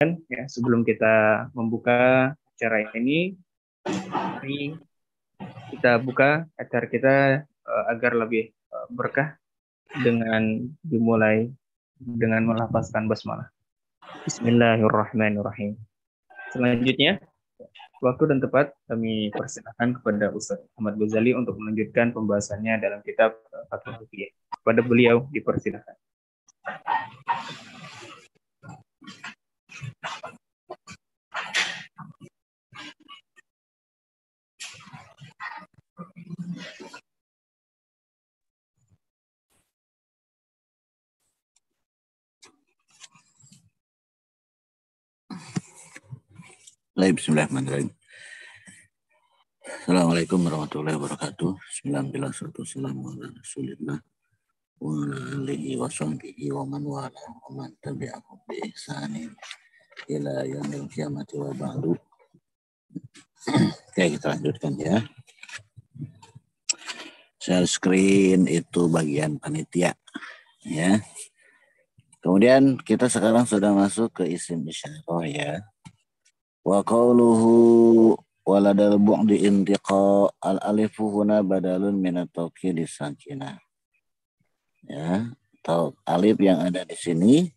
Kan? ya sebelum kita membuka acara ini ini kita buka acara kita uh, agar lebih uh, berkah dengan dimulai dengan melapaskan basmalah. Bismillahirrahmanirrahim. Selanjutnya waktu dan tempat kami persilahkan kepada Ustaz Ahmad Ghazali untuk melanjutkan pembahasannya dalam kitab eh, Fathul Hidayah. Kepada beliau dipersilahkan. Baik, bismillahirrahmanirrahim. Assalamualaikum warahmatullahi wabarakatuh. Bismillahirrahmanirrahim. Rasulillah wa ala alihi wa sahbihi wa man wala wa man tabi'ahum bi ihsanin ila yaumil qiyamati wa ba'du. Oke, kita lanjutkan ya. Share screen itu bagian panitia ya. Kemudian kita sekarang sudah masuk ke isim isyarah ya. Wa qawluhu waladal bu'di intiqa al alifu huna badalun minat disangkina. sakinah. Ya, atau alif yang ada di sini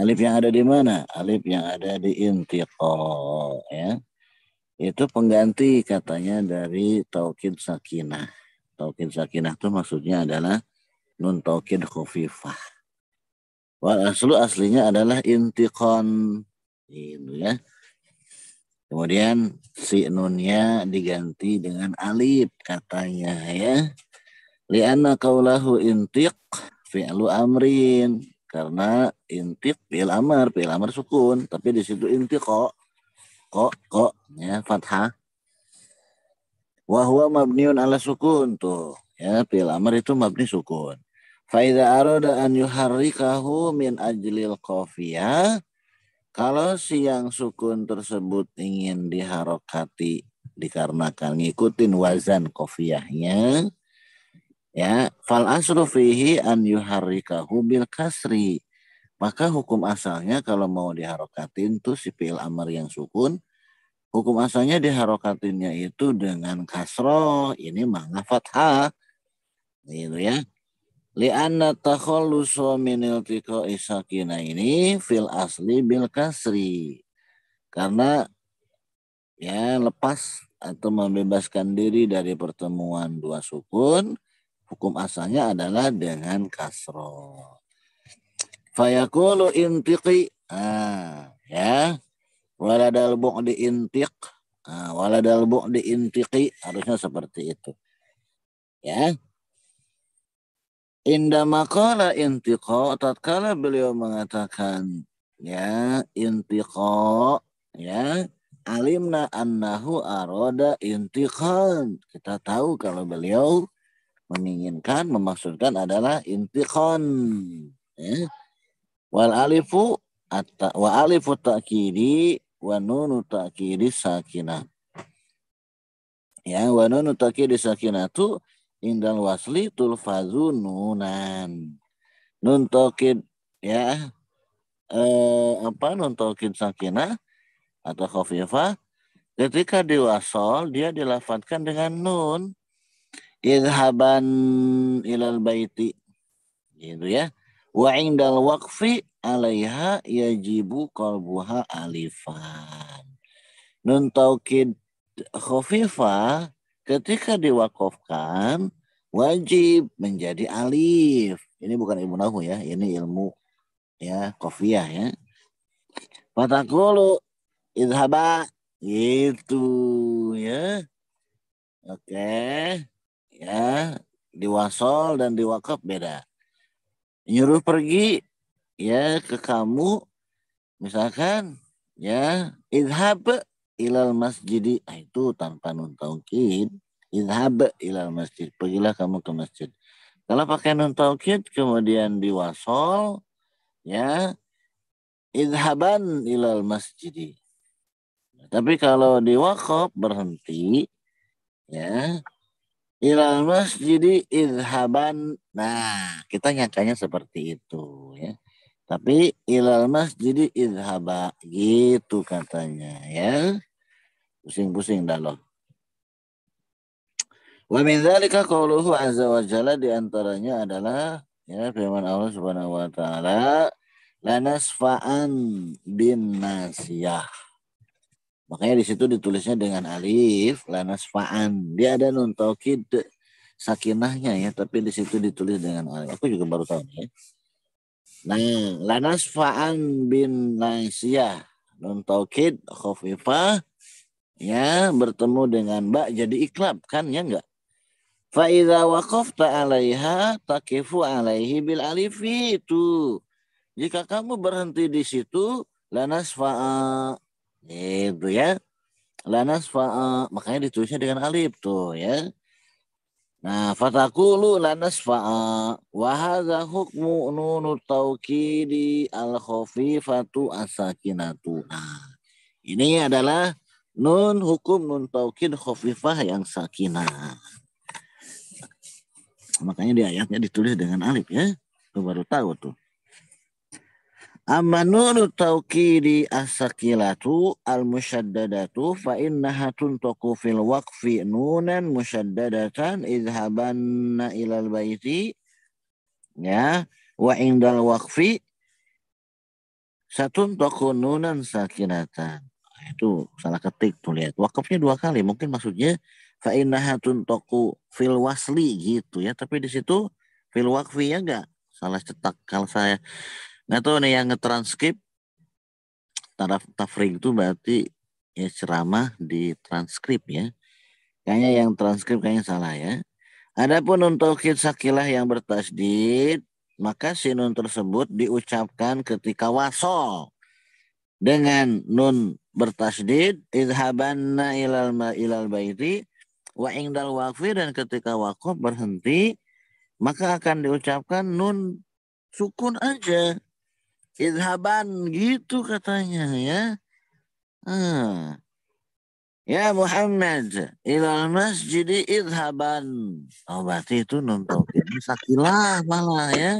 Alif yang ada di mana? Alif yang ada di intiqo ya. Itu pengganti katanya dari taukid sakinah. Taukid sakinah itu maksudnya adalah nun taukid khufifah. Wal aslu aslinya adalah intiqon gitu ya. Kemudian si nunnya diganti dengan alif katanya ya. Lianna kaulahu intiq fi'lu amrin karena intik fi'il amar fi'il amar sukun tapi di situ intik kok kok kok ya fathah wa huwa mabniun ala sukun tuh ya fi'il amar itu mabni sukun fa idza arada an yuharrikahu min ajlil qafiyah kalau siang sukun tersebut ingin diharokati dikarenakan ngikutin wazan kofiahnya ya fal asru fihi an yuharrikahu bil kasri maka hukum asalnya kalau mau diharokatin tuh si fi'il amar yang sukun hukum asalnya diharokatinnya itu dengan kasro ini malah fathah gitu ya li anna takhallusu min iltiqa'i isakina ini fil asli bil kasri karena ya lepas atau membebaskan diri dari pertemuan dua sukun hukum asalnya adalah dengan kasro. Fayakulu intiqi. Ah, ya. Waladal bu'di intiq. Ah, waladal bu'di intiqi. Harusnya seperti itu. Ya. Indamakala intiqo. Tatkala beliau mengatakan. Ya. Intiqo. Ya. Alimna annahu aroda intiqan. Kita tahu kalau beliau menginginkan memaksudkan adalah intikon ya. wal alifu atta wa alifu takiri wa nunu takiri sakinah ya wa nunu takiri sakinah tu indal wasli fazu nunan nun ta'kid ya eh, apa nun ta'kid sakinah atau khafifah ketika diwasol dia dilafatkan dengan nun idhaban ilal baiti gitu ya wa indal waqfi alaiha yajibu qalbuha alifan nun taukid khofifa ketika diwakofkan wajib menjadi alif ini bukan ilmu nahu ya ini ilmu ya kofiah ya patakulu idhaba itu ya oke okay ya diwasol dan wakaf beda nyuruh pergi ya ke kamu misalkan ya idhab ilal masjid nah, itu tanpa nun taukid idhab ilal masjid pergilah kamu ke masjid kalau pakai nun taukid kemudian diwasol ya idhaban ilal masjid tapi kalau wakaf berhenti ya ilal Musk jadi idhaban. Nah, kita nyakanya seperti itu ya. Tapi ilal Musk jadi idhaba gitu katanya ya. Pusing-pusing dah loh. Wa min dzalika qawluhu azza wa jalla di antaranya adalah ya firman Allah Subhanahu wa taala lanasfa'an bin nasiyah Makanya di situ ditulisnya dengan alif lanas faan. Dia ada nun taukid sakinahnya ya, tapi di situ ditulis dengan alif. Aku juga baru tahu nih. Ya. Nah, faan bin laisiyah nun taukid khafifah ya bertemu dengan Mbak jadi iklab kan ya enggak? Fa idza waqafta 'alaiha takifu 'alaihi bil alifi itu. Jika kamu berhenti di situ lanasfa'a itu ya. Lanas fa eh, Makanya ditulisnya dengan alif tuh ya. Nah, fatakulu lanas fa eh, wahaza hukmu nunu taukidi al khafifatu asakinatu. Nah, ini adalah nun hukum nun taukid khafifah yang sakinah. Makanya di ayatnya ditulis dengan alif ya. Itu baru tahu tuh. Amma nuru tawkidi as al-musyaddadatu fa innaha tuntaku fil waqfi nunan musyaddadatan idhabanna ilal baiti ya wa indal waqfi satuntaku nunan sakinatan itu salah ketik tuh lihat wakafnya dua kali mungkin maksudnya fa innaha tuntaku fil wasli gitu ya tapi di situ fil waqfi ya enggak salah cetak kalau saya Nah tuh nih yang ngetranskrip taraf tafrik itu berarti ya ceramah di transkrip ya. Kayaknya yang transkrip kayaknya salah ya. Adapun untuk kit yang bertasdid, maka si tersebut diucapkan ketika wasol dengan nun bertasdid izhabanna ilal ma ilal baiti wa ingdal waqfi dan ketika wakop berhenti maka akan diucapkan nun sukun aja Idhaban gitu katanya ya. Hmm. Ya Muhammad, ilal masjid idhaban. Oh berarti itu nontokin sakilah malah ya.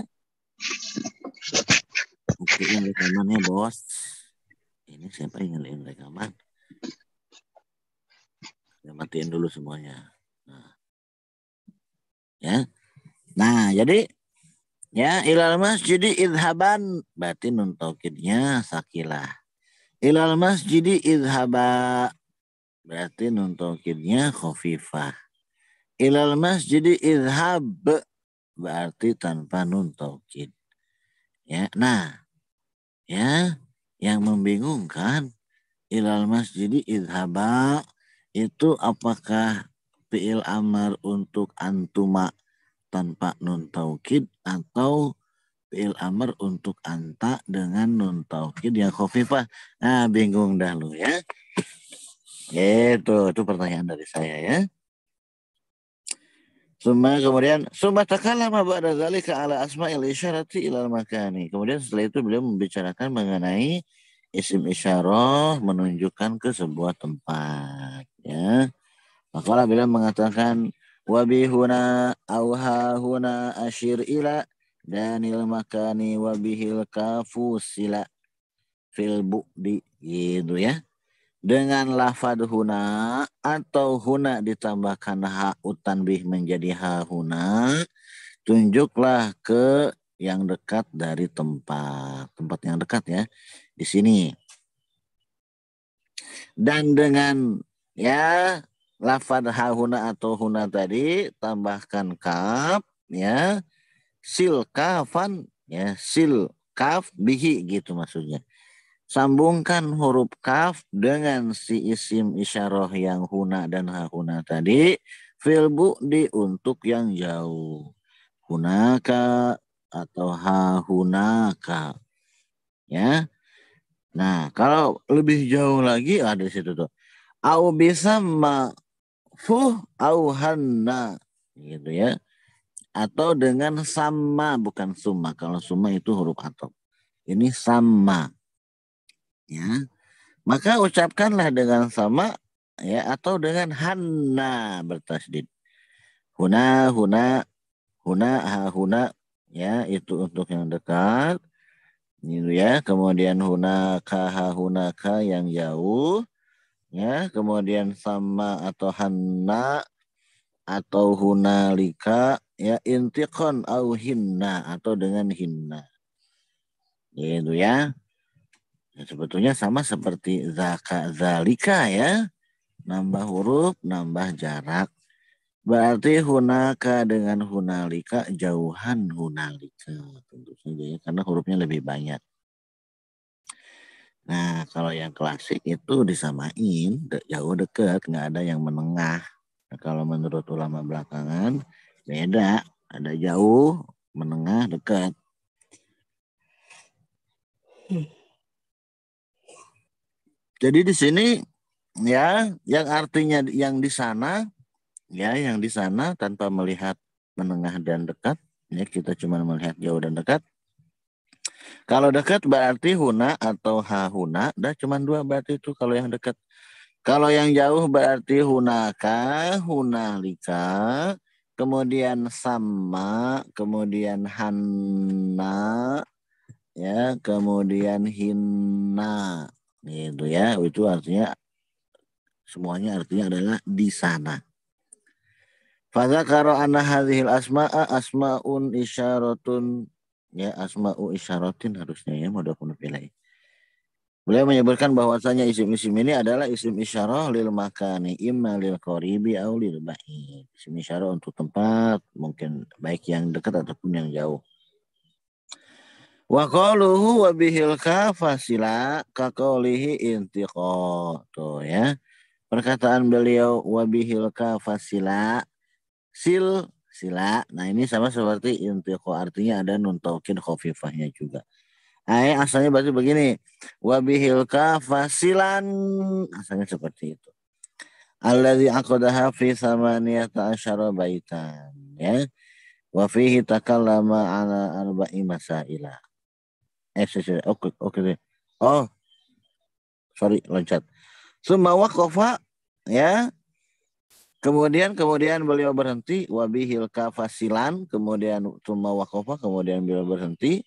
Oke, ini rekamannya bos. Ini siapa yang ngelihin rekaman? Saya matiin dulu semuanya. Nah. Ya. Nah, jadi Ya, ilal masjid idhaban. Berarti nun taukidnya sakilah. Ilal masjid idhaba. Berarti nun taukidnya khofifah. Ilal masjid idhab. Berarti tanpa nun taukid. Ya, nah. Ya, yang membingungkan ilal masjid idhaba itu apakah fi'il amar untuk antuma tanpa nun taukid atau fi'il amr untuk anta dengan nun taukid yang khofifah. Nah, bingung dah lu ya. Itu, itu pertanyaan dari saya ya. Suma kemudian summa takallama ba'da zalika ala asma'il isyarati ilal makani. Kemudian setelah itu beliau membicarakan mengenai isim isyarah menunjukkan ke sebuah tempat ya. Maka beliau mengatakan Wabihuna huna ashir ila danil makani wabihil kafusila fil bukdi gitu ya dengan lafad huna atau huna ditambahkan ha utanbih menjadi ha huna tunjuklah ke yang dekat dari tempat tempat yang dekat ya di sini dan dengan ya lafad hahuna atau huna tadi tambahkan kaf ya sil kafan ya sil kaf bihi gitu maksudnya sambungkan huruf kaf dengan si isim isyarah yang huna dan hahuna tadi fil di untuk yang jauh hunaka atau hahunaka ya nah kalau lebih jauh lagi ada situ tuh au bisa fuh auhanna gitu ya atau dengan sama bukan summa kalau summa itu huruf atop ini sama ya maka ucapkanlah dengan sama ya atau dengan hanna bertasdid huna huna huna ha huna ya itu untuk yang dekat gitu ya kemudian huna ka ha huna yang jauh ya kemudian sama atau hanna atau hunalika ya intikon au hinna atau dengan hinna gitu ya. ya, sebetulnya sama seperti zaka zalika ya nambah huruf nambah jarak berarti hunaka dengan hunalika jauhan hunalika tentu saja ya karena hurufnya lebih banyak Nah, kalau yang klasik itu disamain, jauh dekat, nggak ada yang menengah. Nah, kalau menurut ulama belakangan, beda. Ada jauh, menengah, dekat. Hmm. Jadi di sini ya yang artinya yang di sana ya yang di sana tanpa melihat menengah dan dekat ya kita cuma melihat jauh dan dekat kalau dekat berarti huna atau hahuna. Dah cuma dua berarti itu kalau yang dekat. Kalau yang jauh berarti hunaka, hunalika, kemudian sama, kemudian hanna, ya, kemudian hina, gitu ya. Itu artinya semuanya artinya adalah di sana. Fadzakara anna hadhil asma'a asma'un isyaratun ya asma'u isyaratin harusnya ya mudhafun nilai. Beliau menyebutkan bahwasanya isim-isim ini adalah isim isyarah lil makani imma lil qaribi au lil ba'id. Isim isyarah untuk tempat, mungkin baik yang dekat ataupun yang jauh. Wa qaluhu wa bihil kafasila ka qalihi intiqa. Tuh ya. Perkataan beliau wa bihil kafasila sil sila. Nah ini sama seperti intiqo artinya ada nun taukin khofifahnya juga. Ay, nah, asalnya berarti begini. Wabihil kafasilan. Asalnya seperti itu. Alladhi aqadaha fi samaniyata asyara baitan. Ya. Wa fihi takallama ala arba'i masaila. Eh, oke, oke. Oh, sorry, loncat. Semua waqafa ya Kemudian kemudian beliau berhenti wabihil kafasilan, kemudian tuma wakofa, kemudian beliau berhenti.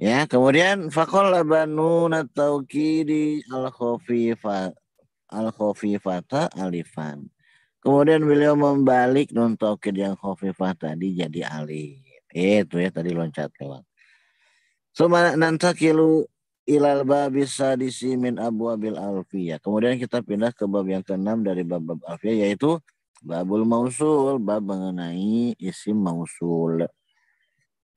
Ya, kemudian fakol banu nataukidi al khofifa al khofifata alifan. Kemudian beliau membalik nun taukid yang khofifah tadi jadi alif. Itu ya tadi loncat lewat. Suma nantakilu ilal babi sadisi min Abil alfiyah. Kemudian kita pindah ke bab yang keenam dari bab-bab alfiyah yaitu babul mausul, bab mengenai isim mausul.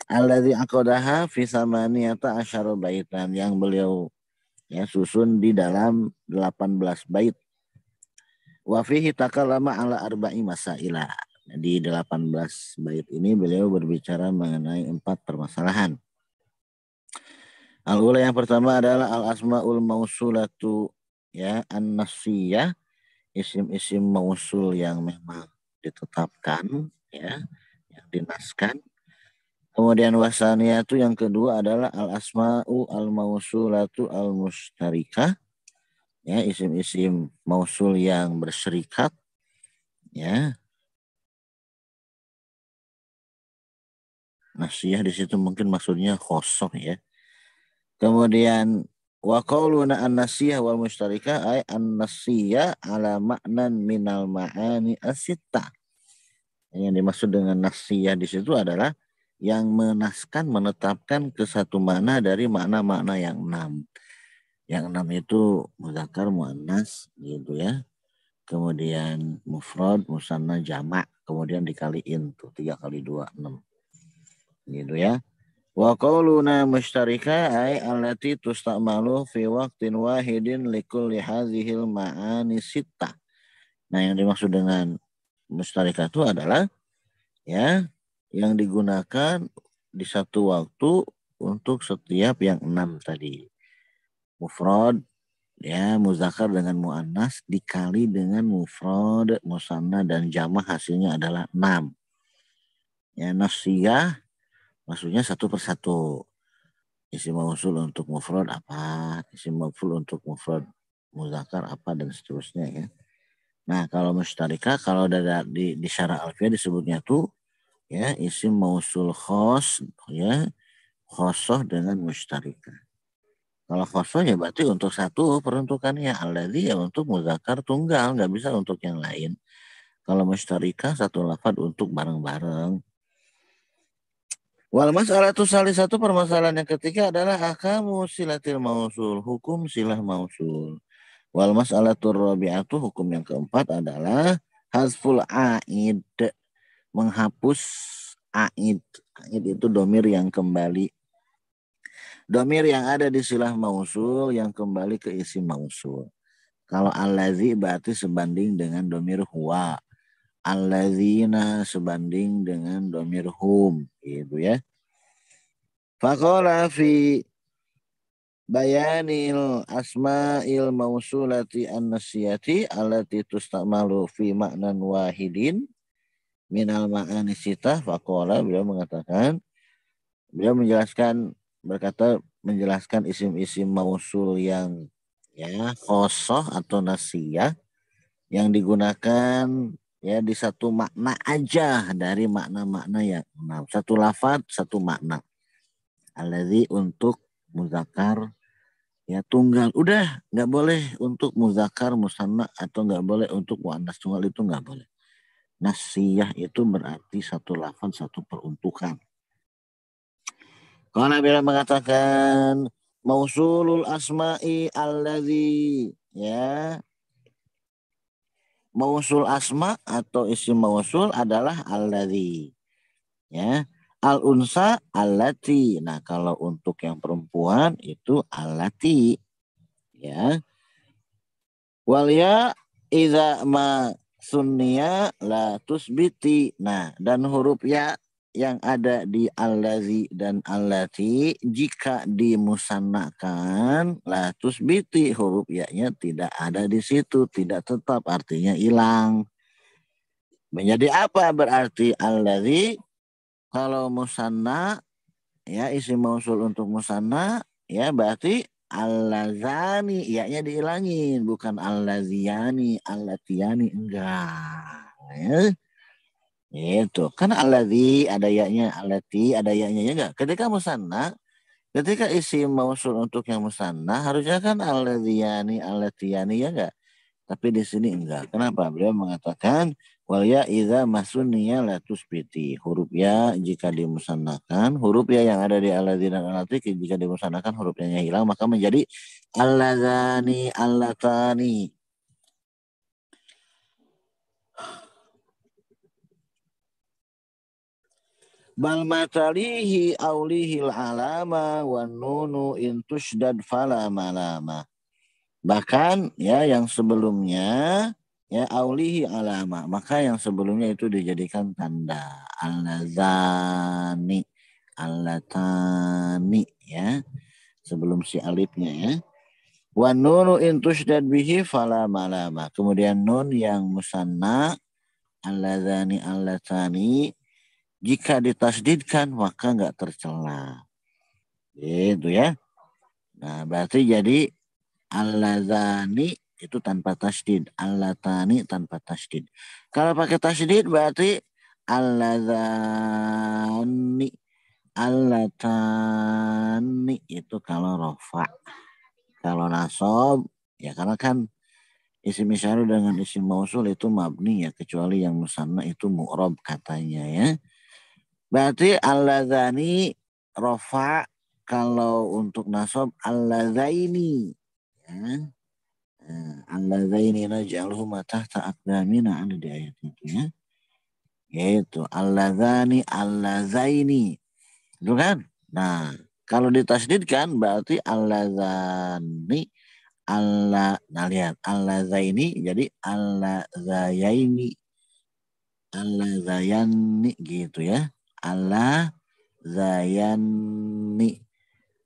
Alladzi akodaha fi samaniyata asyara baitan yang beliau ya susun di dalam 18 bait. Wa fihi takalama ala arba'i masaila. Di 18 bait ini beliau berbicara mengenai empat permasalahan. Al-ula yang pertama adalah al-asmaul mausulatu ya an-nasiyah isim-isim mausul yang memang ditetapkan ya yang dinaskan Kemudian wasania itu yang kedua adalah al asmau al mausulatu al mustarika ya isim-isim mausul yang berserikat ya nasiyah di situ mungkin maksudnya kosong ya Kemudian wa qauluna an-nasiyah wal mustarika ay an-nasiyah ala maknan minal ma'ani asitta. Yang dimaksud dengan nasiyah di situ adalah yang menaskan menetapkan ke satu makna dari makna-makna yang enam. Yang enam itu muzakkar muannas gitu ya. Kemudian mufrad, musanna, jamak, kemudian dikaliin tuh tiga kali dua enam. Gitu ya. Wa qawluna mustarika ay allati tustamalu fi waqtin wahidin likul hadhil ma'ani sitta. Nah, yang dimaksud dengan mustarika itu adalah ya yang digunakan di satu waktu untuk setiap yang enam tadi. Mufrad ya muzakar dengan muannas dikali dengan mufrad musanna dan jamah hasilnya adalah enam. Ya nasiyah maksudnya satu persatu isi mausul untuk mufrad apa, isi maful untuk mufrad muzakkar apa dan seterusnya ya. Nah, kalau mustarika kalau ada di di syara alfiah disebutnya tuh ya isi mausul khos ya khosoh dengan mustarika. Kalau khosoh ya berarti untuk satu peruntukannya aladhi ya untuk muzakkar tunggal nggak bisa untuk yang lain. Kalau mustarika satu lafad untuk bareng-bareng Wal mas'alatu satu permasalahan yang ketiga adalah akamu silatil mausul, hukum silah mausul. Wal mas'alatu rabi'atu hukum yang keempat adalah hasful aid, menghapus aid. Aid itu domir yang kembali. Domir yang ada di silah mausul yang kembali ke isi mausul. Kalau alazi berarti sebanding dengan domir huwa alladzina sebanding dengan domir hum gitu ya. Faqala fi bayanil asma'il mausulati an-nasiyati allati tustamalu fi maknan wahidin minal ma'ani sitah faqala beliau mengatakan beliau menjelaskan berkata menjelaskan isim-isim mausul yang ya kosoh atau nasiyah yang digunakan ya di satu makna aja dari makna-makna yang enam. Satu lafad, satu makna. Alladhi untuk muzakar ya tunggal. Udah nggak boleh untuk muzakar musanna atau nggak boleh untuk muannas tunggal itu nggak boleh. Nasiyah itu berarti satu lafad, satu peruntukan. Kalau Nabi mengatakan mausulul asma'i alladhi ya mausul asma atau isim mausul adalah alladhi. Ya. Al unsa alati. Nah, kalau untuk yang perempuan itu alati. Ya. Walia ya, idza ma sunniya la tusbiti. Nah, dan huruf ya yang ada di al al-lazi dan al-lati jika dimusanakan la tusbiti huruf ya tidak ada di situ, tidak tetap artinya hilang. Menjadi apa berarti al al-lazi kalau musanna ya isi mausul untuk musanna ya berarti al-lazani ya-nya dihilangin bukan al-lazziyani, al latiani enggak. Ya itu. Karena alati ada yaknya, alati ada yaknya ya enggak. Ketika musanna, ketika isi mausul untuk yang musanna harusnya kan alatiani alatiyani ya enggak. Tapi di sini enggak. Kenapa? Beliau mengatakan wal ya idza masunia la tusbiti. Huruf ya jika dimusannakan, huruf ya yang ada di alati dan alati jika dimusannakan hurufnya hilang maka menjadi alladani, alatani. bal matalihi aulihil alama wa nunu dan fala malama bahkan ya yang sebelumnya ya aulihi alama maka yang sebelumnya itu dijadikan tanda alazani alatani ya sebelum si alifnya ya wa nunu dan bihi fala malama kemudian nun yang musanna alazani alatani jika ditasdidkan maka nggak tercela. Itu ya. Nah, berarti jadi tani itu tanpa tasdid, alatani tanpa tasdid. Kalau pakai tasdid berarti ala alatani itu kalau rofa. Kalau nasob ya karena kan isim isyarat dengan isim mausul itu mabni ya kecuali yang musanna itu mu'rob katanya ya. Berarti alladzani rofa kalau untuk nasab alladzaini ya. Eh, alladzaini naj'aluhuma tahta aqdamina ada di ayat itu ya. Yaitu alladzani alladzaini. Itu kan? Nah, kalau ditasdidkan berarti alladzani Allah nah lihat Allah zaini jadi Allah zayaini Allah zayani gitu ya Allah zayani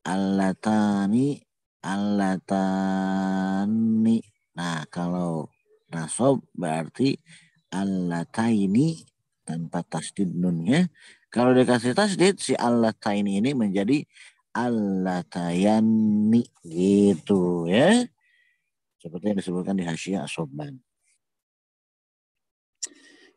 alatani alatani nah kalau nasob berarti alataini tanpa tasdid nunnya kalau dikasih tasdid si alataini ini menjadi alatayani gitu ya seperti yang disebutkan di hasyiah soban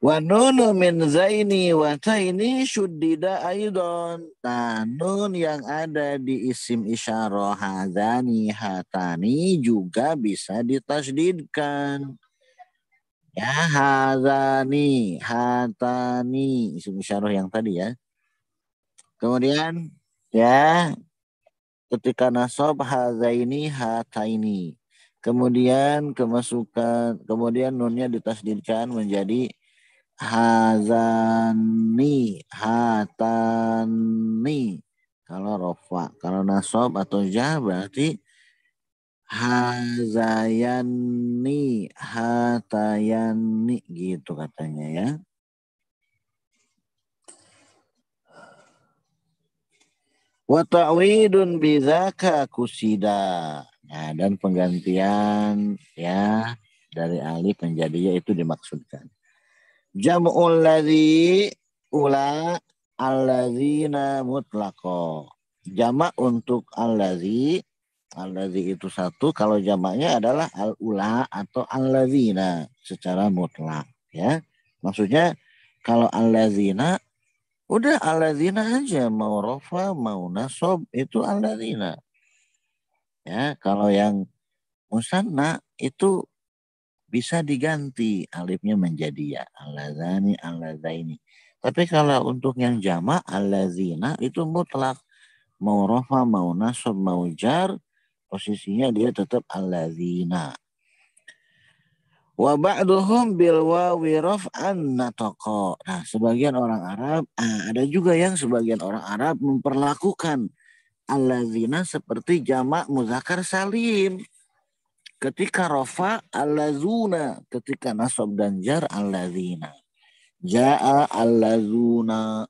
Wa nunu min zaini wa taini syuddida aidon. Nah, nun yang ada di isim isyarah hazani hatani juga bisa ditasdidkan. Ya, hazani, hatani, isim isyarah yang tadi ya. Kemudian ya ketika nasab hazaini hataini. Kemudian kemasukan, kemudian nunnya ditasdidkan menjadi hazani hatani kalau rofa kalau nasob atau ja berarti hazayani hatayani gitu katanya ya wa ta'widun kusida nah dan penggantian ya dari alif menjadi yaitu dimaksudkan Jam'ul ladzi ula alladzina mutlaqo. Jamak untuk alladzi alladzi itu satu kalau jamaknya adalah al ula atau alladzina secara mutlak ya. Maksudnya kalau alladzina udah alladzina aja mau rofa mau nasob itu alladzina. Ya, kalau yang musanna itu bisa diganti alifnya menjadi ya alazani alazaini tapi kalau untuk yang jama alazina itu mutlak mau rofa mau nasab mau jar posisinya dia tetap alazina wa ba'duhum bil wawi raf'an natoko Nah, sebagian orang Arab ah, ada juga yang sebagian orang Arab memperlakukan alazina seperti jamak muzakar salim. Ketika rofa alazuna ketika nasab dan jar alazina Ja'a alazuna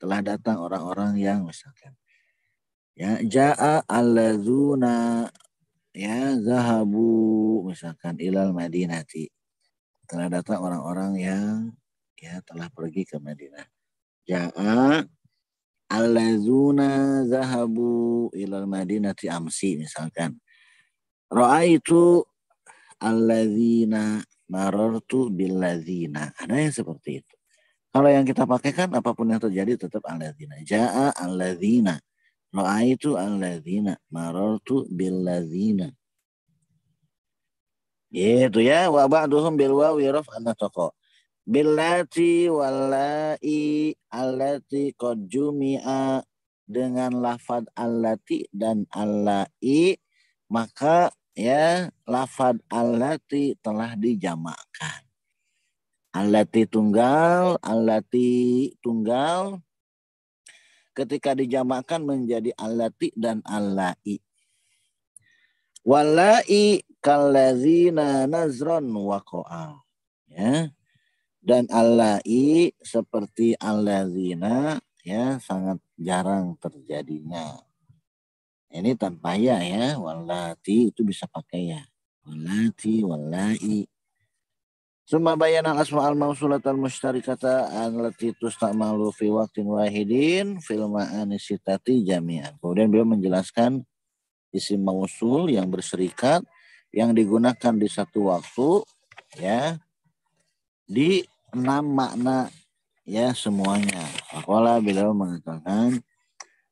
telah datang orang-orang yang misalkan ya jaa alazuna ya zahabu misalkan ilal madinati telah datang orang-orang yang ya telah pergi ke Madinah jaa alazuna zahabu ilal madinati amsi misalkan Ra'aitu alladzina marartu billadzina. Ada yang seperti itu. Kalau yang kita pakai kan apapun yang terjadi tetap alladzina. Ja'a alladzina. Ra'aitu alladzina marartu billadzina. Gitu ya. Wa ba'duhum bil wiraf raf'an nataqo. Billati walai allati qad jumi'a dengan lafad allati dan allai maka ya lafad alati telah dijamakkan. Alati tunggal, alati tunggal ketika dijamakkan menjadi alati dan alai. Walai kalazina nazron wakoa. Ya. Dan alai seperti alazina ya sangat jarang terjadinya. Ini tanpa ya ya. Walati itu bisa pakai ya. Walati, walai. Suma bayan asma al mausulat al mustarikata tak tustamalu fi waqtin wahidin fil anisitati jami'an. Kemudian beliau menjelaskan isim mausul yang berserikat yang digunakan di satu waktu ya di enam makna ya semuanya. Pakola beliau mengatakan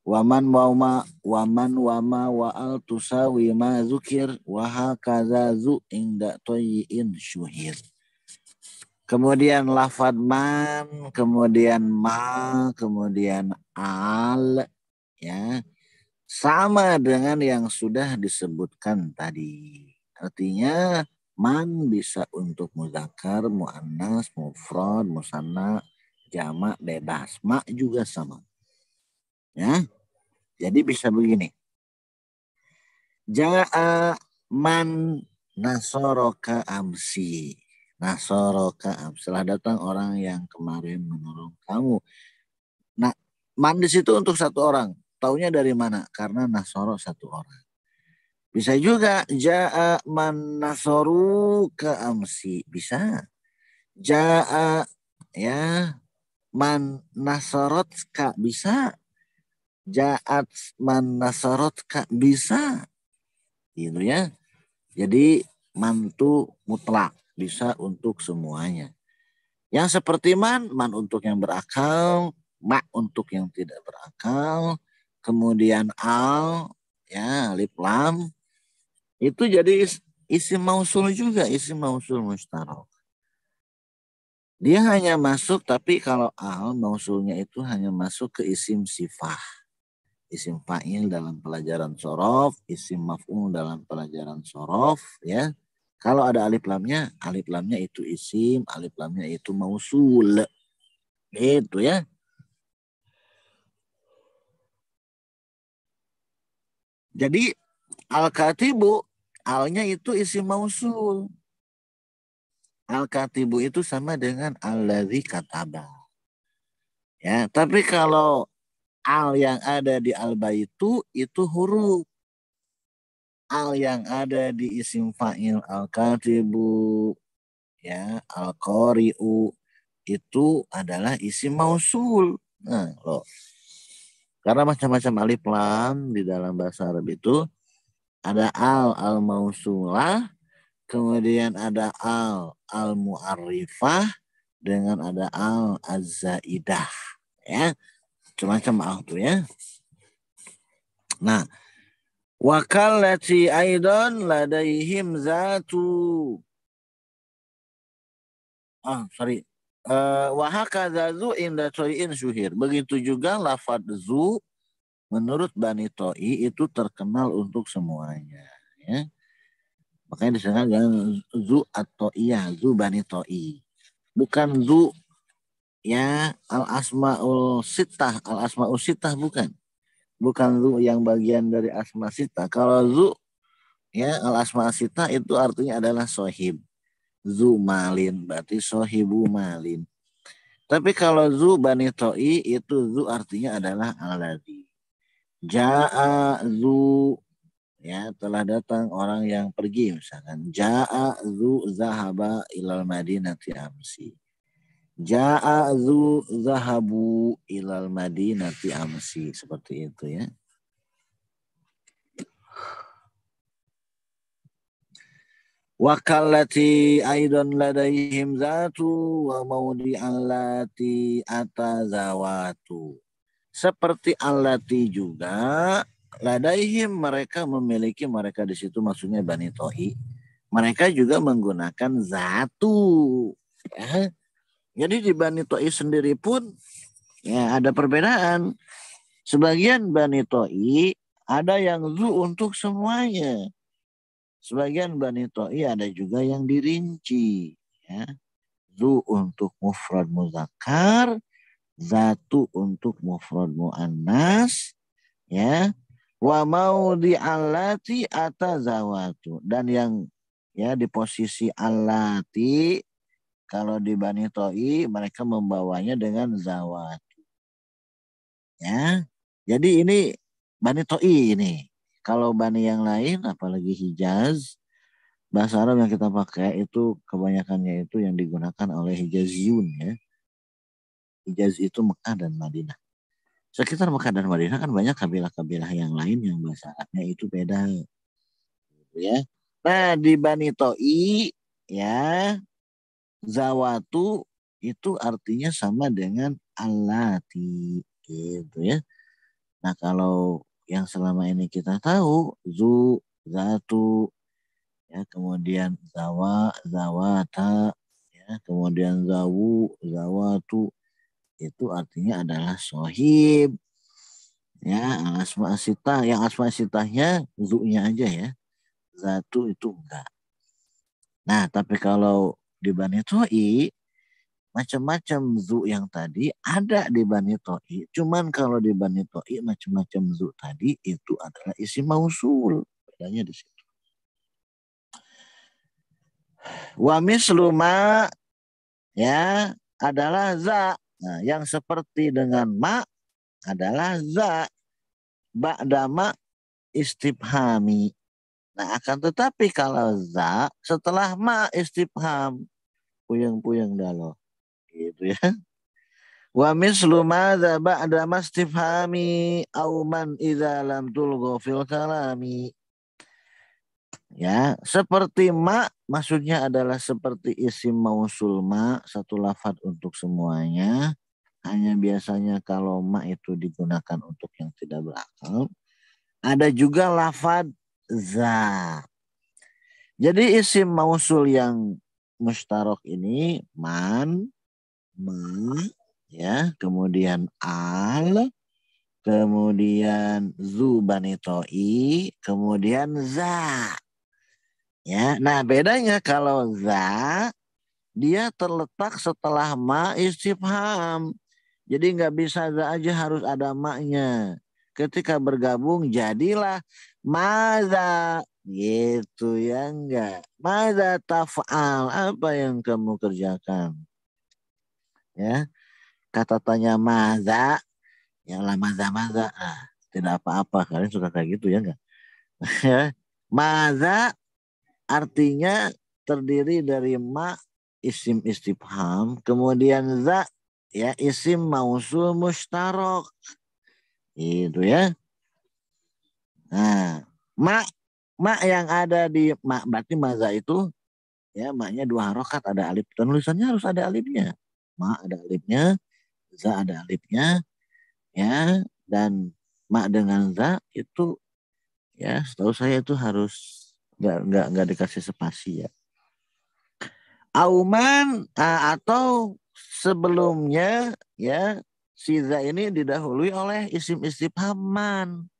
waman wama waman wama al tusawi ma zukir wa hakaza zu inda toyin syuhir. Kemudian lafad man, kemudian ma, kemudian al, ya sama dengan yang sudah disebutkan tadi. Artinya man bisa untuk muzakar, muannas, mufrad, musanna, jamak, bebas. Ma juga sama. Ya. Jadi bisa begini. Ja'a eh, man nasoroka amsi. Nasoroka amsi. Setelah datang orang yang kemarin menolong kamu. Nah, man di situ untuk satu orang. Taunya dari mana? Karena nasoro satu orang. Bisa juga ja'a man nasoruka amsi. Bisa. Ja'a ya man nasorotka bisa Ja'at man kak bisa. Gitu ya. Jadi mantu mutlak bisa untuk semuanya. Yang seperti man, man untuk yang berakal, mak untuk yang tidak berakal, kemudian al, ya, lip lam, itu jadi isi mausul juga, isi mausul mustarok. Dia hanya masuk, tapi kalau al mausulnya itu hanya masuk ke isim sifah isim fa'il dalam pelajaran sorof, isim maf'ul dalam pelajaran sorof, ya. Kalau ada alif lamnya, alif lamnya itu isim, alif lamnya itu mausul. Itu ya. Jadi al-katibu, alnya itu isim mausul. Al-katibu itu sama dengan al alladzi kataba. Ya, tapi kalau al yang ada di al-baitu itu huruf. Al yang ada di isim fa'il al-katibu ya al-qari'u itu adalah isim mausul. Nah, lo Karena macam-macam alif lam di dalam bahasa Arab itu ada al al mausulah, kemudian ada al al muarifah dengan ada al azzaidah ya. Macam-macam kan ah tuh ya. Nah, wakalati aidon ladaihim zatu. Ah, sorry. Eh, Wahakazu inda toi'in syuhir. Begitu juga lafad zu menurut Bani To'i itu terkenal untuk semuanya. Ya. Makanya disebutkan dengan zu atau iya, zu Bani To'i. Bukan zu ya al asmaul sitah al asmaul sitah bukan bukan zu yang bagian dari asma sitah kalau zu ya al asma sitah itu artinya adalah sohib zu malin berarti sohibu malin tapi kalau zu bani toi itu zu artinya adalah aladi jaa zu ya telah datang orang yang pergi misalkan jaa zu zahaba ilal madinati amsi Ja'a zahabu ilal madinati amsi. Seperti itu ya. Wakallati aidon ladaihim zatu wa maudi allati atazawatu. Seperti allati juga ladaihim mereka memiliki mereka di situ maksudnya Bani Tohi. Mereka juga menggunakan zatu. Ya jadi di Bani To'i sendiri pun ya ada perbedaan. Sebagian Bani To'i ada yang zu untuk semuanya. Sebagian Bani To'i ada juga yang dirinci. Ya. Zu untuk mufrad muzakkar, zatu untuk mufrad muannas, ya. Wa mau di alati atau zawatu dan yang ya di posisi alati kalau di Bani Toi mereka membawanya dengan zawat. Ya. Jadi ini Bani Toi ini. Kalau Bani yang lain apalagi Hijaz bahasa Arab yang kita pakai itu kebanyakannya itu yang digunakan oleh Hijaziyun ya. Hijaz itu Mekah dan Madinah. Sekitar Mekah dan Madinah kan banyak kabilah-kabilah yang lain yang bahasa Arabnya itu beda. Gitu ya. Nah di Bani Toi ya zawatu itu artinya sama dengan alati gitu ya. Nah kalau yang selama ini kita tahu zu zatu ya kemudian zawa zawata ya kemudian zawu zawatu itu artinya adalah sohib ya asma asita yang asma zu zunya aja ya zatu itu enggak nah tapi kalau di Bani Toi macam-macam zu yang tadi ada di Bani Toi. Cuman kalau di Bani Toi macam-macam zu tadi itu adalah isi mausul. Bedanya di situ. Wa misluma ya adalah za. Nah, yang seperti dengan ma adalah za. Ba'dama istibhami. Nah, akan tetapi kalau za setelah ma istifham puyeng-puyeng dah Gitu ya. Wa mislu madza ba'da mastifhami au man idza lam tulgha fil kalami. Ya, seperti ma maksudnya adalah seperti isim mausul ma satu lafad untuk semuanya. Hanya biasanya kalau ma itu digunakan untuk yang tidak berakal. Ada juga lafad za. Jadi isim mausul yang mustarok ini man, ma, ya, kemudian al, kemudian Zubanitoi kemudian za. Ya, nah bedanya kalau za dia terletak setelah ma istifham. Jadi nggak bisa za aja harus ada maknya. Ketika bergabung jadilah maza Gitu ya enggak. Mada taf'al, apa yang kamu kerjakan? Ya. Kata tanya mada, yang lama mada mada. Ah, tidak apa-apa, kalian suka kayak gitu ya enggak? Ya, mada artinya terdiri dari ma isim istifham, kemudian za ya isim mausul mustarok. Itu ya. Nah, mak mak yang ada di mak berarti maza itu ya maknya dua harokat ada alif tulisannya harus ada alifnya mak ada alifnya za ada alifnya ya dan mak dengan za itu ya setahu saya itu harus nggak nggak nggak dikasih spasi ya auman atau sebelumnya ya si za ini didahului oleh isim istifham man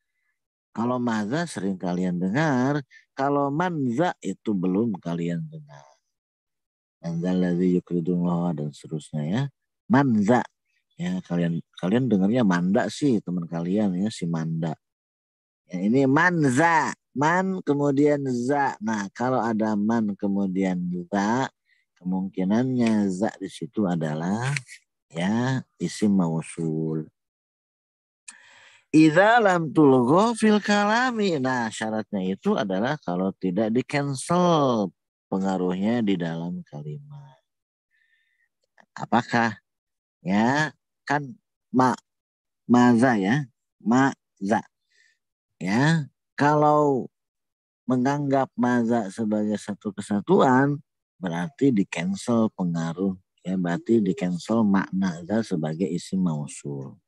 kalau maza sering kalian dengar, kalau manza itu belum kalian dengar. Manza lazi yukridullah dan seterusnya ya. Manza ya kalian kalian dengarnya manda sih teman kalian ya si manda. Ya, ini manza, man kemudian za. Nah, kalau ada man kemudian za, kemungkinannya za di situ adalah ya isim mausul. Idza lam tulgo fil kalami. Nah, syaratnya itu adalah kalau tidak di cancel pengaruhnya di dalam kalimat. Apakah ya kan ma maza ya, maza. Ya, kalau menganggap maza sebagai satu kesatuan berarti di cancel pengaruh ya berarti di cancel makna sebagai isi mausul.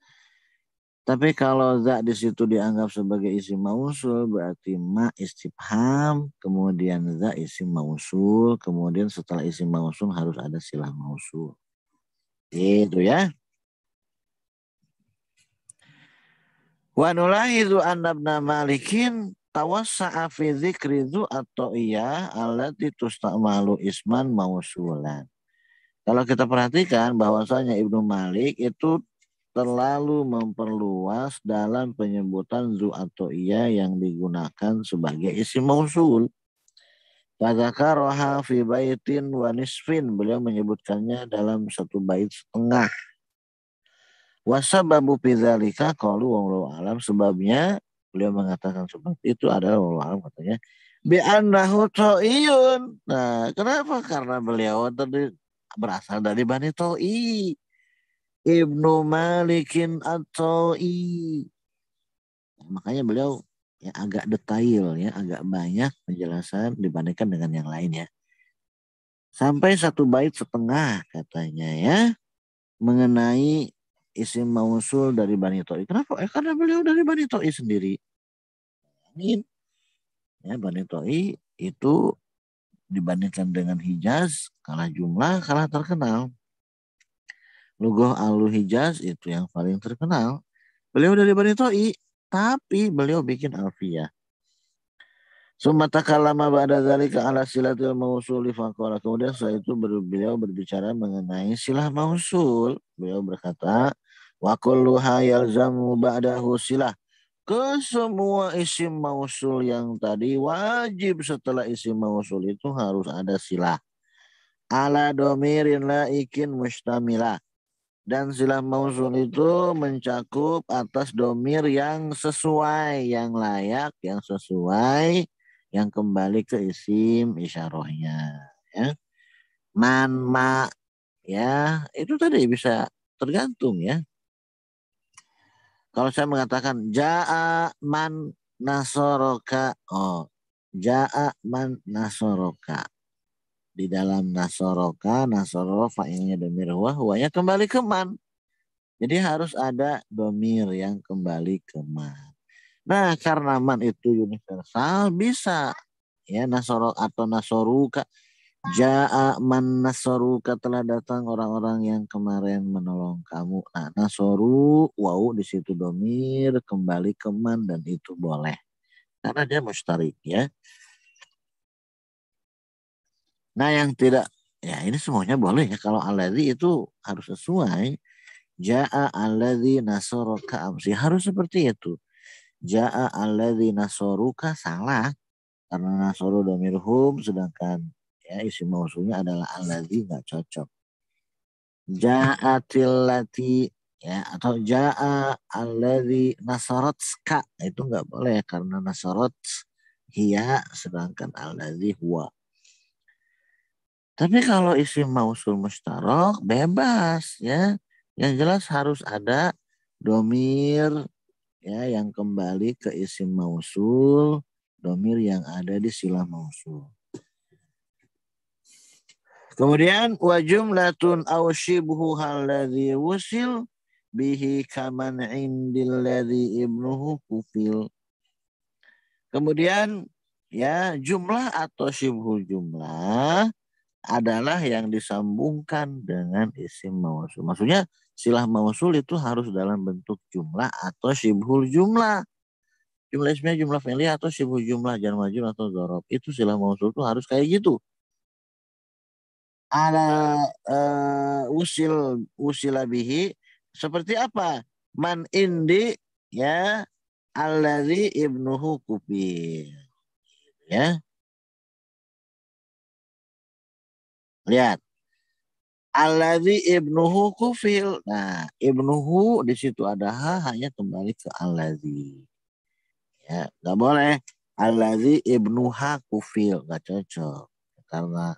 Tapi kalau za di situ dianggap sebagai isi mausul berarti ma istifham, kemudian za isi mausul, kemudian setelah isi mausul harus ada silah mausul. Itu ya. Wa nulahidu anna ibn Malikin tawassa'a fi dzikri atau iya allati tustamalu isman mausulan. Kalau kita perhatikan bahwasanya Ibnu Malik itu terlalu memperluas dalam penyebutan zu atau iya yang digunakan sebagai isi mausul. Fadzakaroha fi baitin wa nisfin. Beliau menyebutkannya dalam satu bait setengah. Wasababu pidzalika wong wa alam sebabnya beliau mengatakan seperti itu adalah wa alam katanya bi annahu Nah, kenapa? Karena beliau berasal dari Bani To'i Ibnu Malikin atau I. Makanya beliau ya agak detail ya, agak banyak penjelasan dibandingkan dengan yang lain ya. Sampai satu bait setengah katanya ya mengenai isim mausul dari Bani Toi. Kenapa? Eh, karena beliau dari Bani Toi sendiri. Amin. Ya, Bani Toi itu dibandingkan dengan Hijaz kalah jumlah, kalah terkenal. Lugoh alu Hijaz itu yang paling terkenal. Beliau dari Bani Toi, tapi beliau bikin alfiyah. Summa takalama ba'da zalika ala silatul mausul faqala. Kemudian setelah itu beliau berbicara mengenai silah mausul. Beliau berkata, wa kulluha yalzamu ba'dahu silah. Kesemua isim mausul yang tadi wajib setelah isim mausul itu harus ada silah. Ala domirin laikin mustamila dan silah mausul itu mencakup atas domir yang sesuai, yang layak, yang sesuai, yang kembali ke isim isyarahnya. Ya. Man, ma, ya itu tadi bisa tergantung ya. Kalau saya mengatakan jaa man nasoroka, oh jaa man nasoroka di dalam nasoroka nasoro fa'ilnya domir huwa huwanya kembali ke man jadi harus ada domir yang kembali ke man nah karena man itu universal bisa ya nasoro atau nasoruka Ja'a man nasoruka telah datang orang-orang yang kemarin menolong kamu. Nah, nasoru, wow, di situ domir, kembali ke man dan itu boleh. Karena dia mustarik ya. Nah yang tidak ya ini semuanya boleh ya kalau aladhi itu harus sesuai jaa aladhi nasoroka amsi harus seperti itu jaa aladhi nasoruka salah karena nasoru domirhum sedangkan ya isi mausunya adalah aladhi nggak cocok jaa tilati ya atau jaa alladzi nasorotska itu nggak boleh karena nasorot hia sedangkan alladzi huwa tapi kalau isi mausul mustarok bebas ya. Yang jelas harus ada domir ya yang kembali ke isim mausul, domir yang ada di sila mausul. Kemudian wajum latun au shibhu halladhi wusil bihi kaman indil indilladhi ibnuhu kufil. Kemudian ya jumlah atau shibhu jumlah adalah yang disambungkan dengan isim mausul. Maksudnya silah mausul itu harus dalam bentuk jumlah atau syibhul jumlah. Jumlah jumlah fi'liyah atau syibhul jumlah, jar majrur atau dorob. Itu silah mausul itu harus kayak gitu. Ada uh, usil usilabihi seperti apa? Man indi ya alladzi ibnuhu kupil. Ya. Lihat. Alladhi ibnuhu kufil. Nah, ibnuhu di situ ada ha hanya kembali ke alladhi. Ya, nggak boleh. Alladhi ibnuha kufil. Nggak cocok. Karena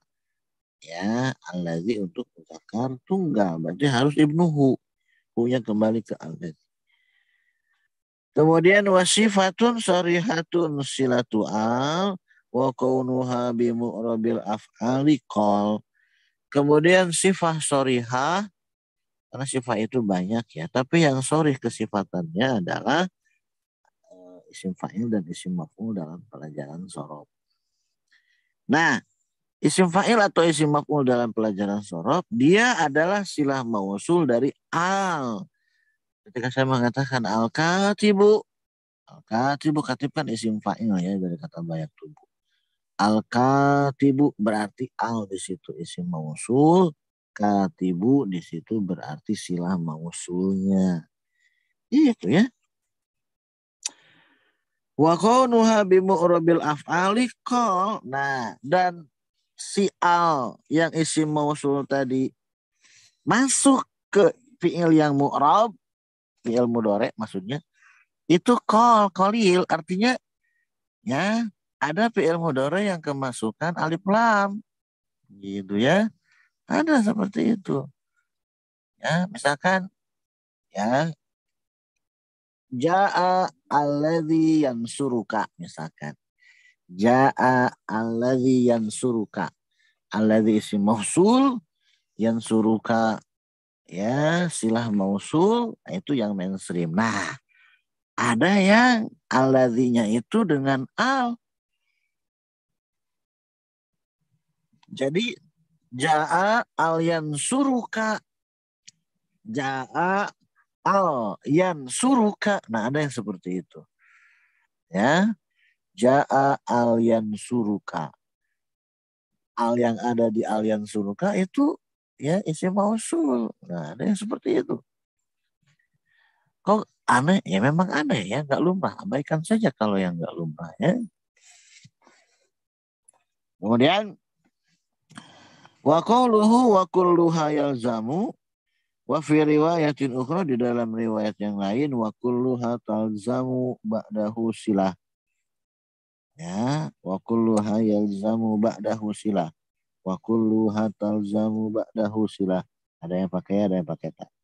ya alladhi untuk mutakar tunggal. Berarti harus ibnuhu. Punya kembali ke alladhi. Kemudian wasifatun sarihatun silatu al wa kaunuha bi mu'rabil af'ali qol Kemudian sifat soriha, karena sifat itu banyak ya, tapi yang sori kesifatannya adalah eh, isim fa'il dan isim maf'ul dalam pelajaran sorob. Nah, isim fa'il atau isim maf'ul dalam pelajaran sorob, dia adalah silah mausul dari al. Ketika saya mengatakan al-katibu, al-katibu katib kan isim fa'il ya dari kata banyak tubuh. Al-katibu berarti al di situ isim mausul, katibu di situ berarti silah mausulnya. Itu ya. Wa kaunuha bi mu'rabil af'ali qal. Nah, dan si al yang isim mausul tadi masuk ke fi'il yang mu'rab, fi'il mudore maksudnya. Itu kol, kolil artinya ya ada fi'il mudore yang kemasukan alif lam. Gitu ya. Ada seperti itu. Ya, misalkan ya Ja'a alladhi yansuruka misalkan. Ja'a alladhi yansuruka. Alladhi isim mausul yang yansuruka ya silah mausul nah, itu yang mainstream. Nah, ada yang alladhinya itu dengan al Jadi jaa alian suruka jaa al yan suruka. Nah, ada yang seperti itu. Ya. Jaa al suruka. Al yang ada di al suruka itu ya isi mausul. Nah, ada yang seperti itu. Kok aneh? Ya memang aneh ya, nggak lumrah. Abaikan saja kalau yang nggak lumrah ya. Kemudian Wa qawluhu wa kulluha yalzamu wa fi riwayatin ukhra di dalam riwayat yang lain wa kulluha talzamu ba'dahu silah. Ya, wa kulluha yalzamu ba'dahu silah. Wa kulluha talzamu ba'dahu silah. Ada yang pakai, ada yang pakai tak.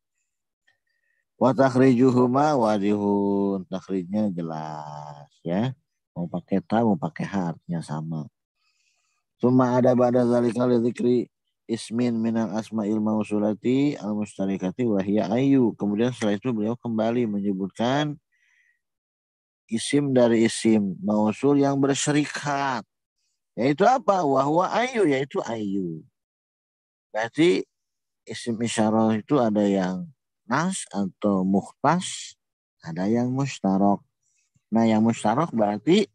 Wa takhrijuhuma wadihun. Takhrijnya jelas ya. Mau pakai ta, mau pakai ha artinya sama. Cuma ada pada zalika li ismin minal asma'il mausulati al mustarikati wahya ayu. Kemudian setelah itu beliau kembali menyebutkan isim dari isim mausul yang berserikat. Yaitu apa? Wahwa ayu, yaitu ayu. Berarti isim isyarah itu ada yang nas atau muhtas, ada yang mustarok. Nah yang mustarok berarti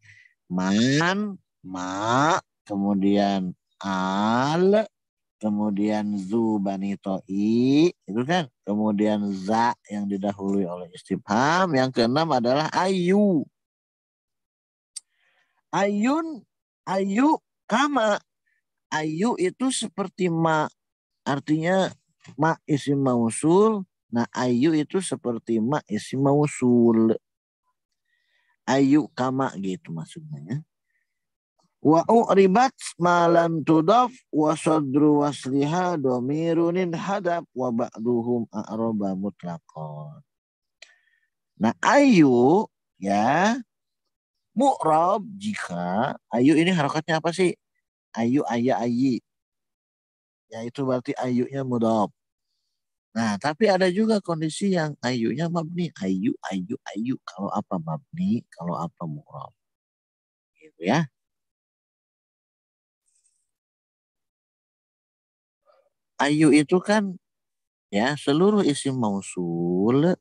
man, ma, kemudian al, kemudian zu bani to'i, itu kan. Kemudian za yang didahului oleh istifham. Yang keenam adalah ayu. Ayun, ayu kama. Ayu itu seperti ma. Artinya ma isim mausul. Nah ayu itu seperti ma isim mausul. Ayu kama gitu maksudnya ya wa uribat malam tudaf wa sadru wasliha domirunin hadap wa ba'duhum a'roba mutlaqon. Nah ayu ya mu'rob jika ayu ini harokatnya apa sih? Ayu ayah ayi. Ya, itu berarti ayunya mudah. Nah tapi ada juga kondisi yang ayunya mabni. Ayu, ayu, ayu. Kalau apa mabni, kalau apa mu'rob. Gitu ya. ayu itu kan ya seluruh isim mausul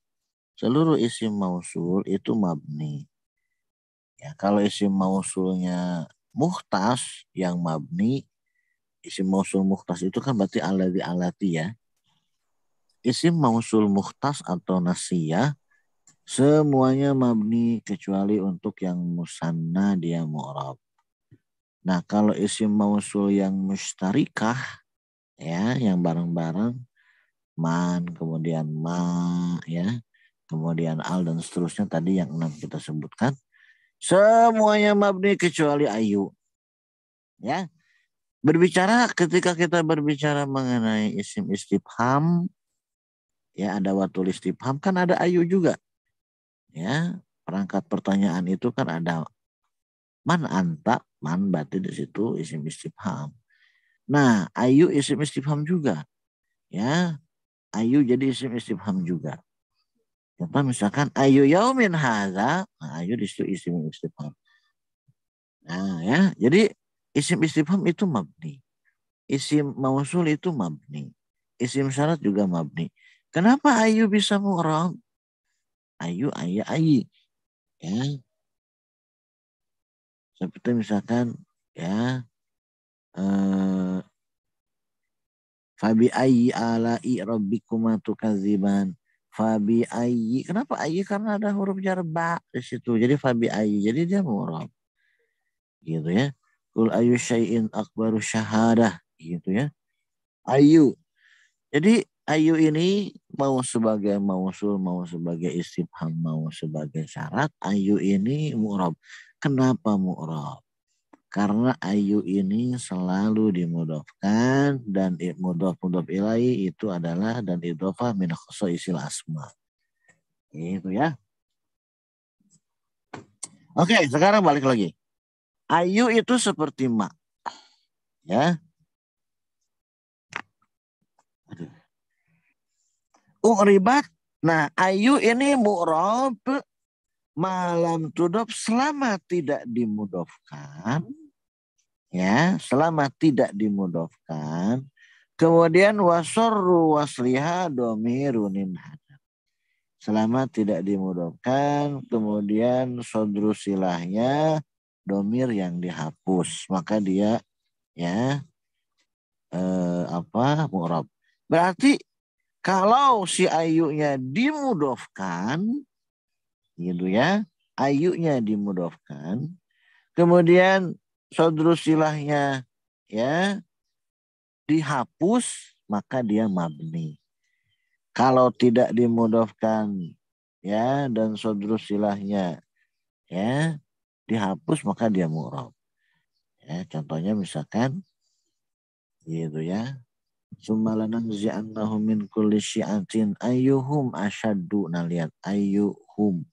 seluruh isim mausul itu mabni. Ya, kalau isim mausulnya muhtas yang mabni, isim mausul muhtas itu kan berarti alati alati ya. Isim mausul muhtas atau nasiyah semuanya mabni kecuali untuk yang musanna dia mu'rab. Nah, kalau isim mausul yang mustarikah ya yang bareng-bareng man kemudian ma ya kemudian al dan seterusnya tadi yang enam kita sebutkan semuanya mabni kecuali ayu ya berbicara ketika kita berbicara mengenai isim istifham ya ada watul istifham kan ada ayu juga ya perangkat pertanyaan itu kan ada man anta man berarti di situ isim istifham Nah, ayu isim istifham juga. Ya, ayu jadi isim istifham juga. Contoh misalkan ayu yaumin hadza, nah, ayu di situ isim istifham. Nah, ya. Jadi isim istifham itu mabni. Isim mausul itu mabni. Isim syarat juga mabni. Kenapa ayu bisa mu'rab? Ayu, ayah, ayi. Ya. Seperti misalkan ya Fabi eh, Fabi ala i rabbikuma tukaziban. Fabi ayi Kenapa ayi Karena ada huruf jar di situ. Jadi fabi ayi Jadi dia murab. Gitu ya. Kul ayu syai'in akbaru syahadah. Gitu ya. Ayu. Jadi ayu ini mau sebagai mausul, mau sebagai istifham, mau sebagai syarat. Ayu ini murab. Kenapa murab? karena ayu ini selalu dimudofkan dan mudof mudof ilai itu adalah dan idofa min isil asma. Itu ya. Oke, sekarang balik lagi. Ayu itu seperti mak. Ya. Uribat. Nah, ayu ini mu'rob malam tudof selama tidak dimudofkan ya selama tidak dimudofkan kemudian wasorru wasliha domirunin selama tidak dimudofkan kemudian sodru silahnya domir yang dihapus maka dia ya eh, apa mu'rab berarti kalau si ayunya dimudofkan gitu ya. Ayunya dimudofkan. Kemudian sodrusilahnya ya dihapus maka dia mabni. Kalau tidak dimudofkan ya dan sodrusilahnya ya dihapus maka dia murab Ya, contohnya misalkan gitu ya. Sumalanan zi'annahum min kulli syi'atin ayyuhum asyaddu. Nah lihat ayyuhum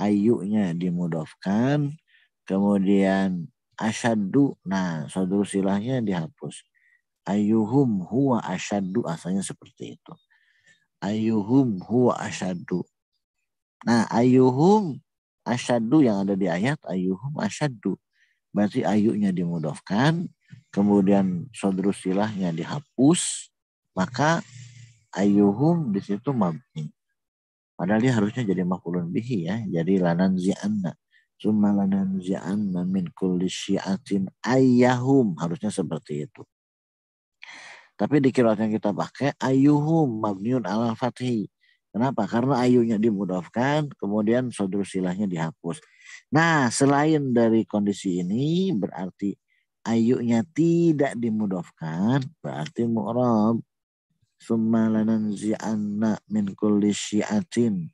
ayunya dimudofkan, kemudian asyaddu, nah saudara silahnya dihapus. Ayuhum huwa asyaddu, asalnya seperti itu. Ayuhum huwa asyaddu. Nah ayuhum asyaddu yang ada di ayat, ayuhum asyaddu. Berarti ayunya dimudofkan, kemudian saudara silahnya dihapus, maka ayuhum di situ mabni. Padahal dia harusnya jadi makulun bihi ya. Jadi lanan zi'anna. Summa lanan zi'anna min kulli syi'atin ayyahum. Harusnya seperti itu. Tapi di kirat yang kita pakai ayyuhum mabniun ala fathi. Kenapa? Karena ayunya dimudafkan, kemudian sodru silahnya dihapus. Nah, selain dari kondisi ini, berarti ayunya tidak dimudafkan, berarti mu'rob. Summa lananzi'anna min kulli syi'atin.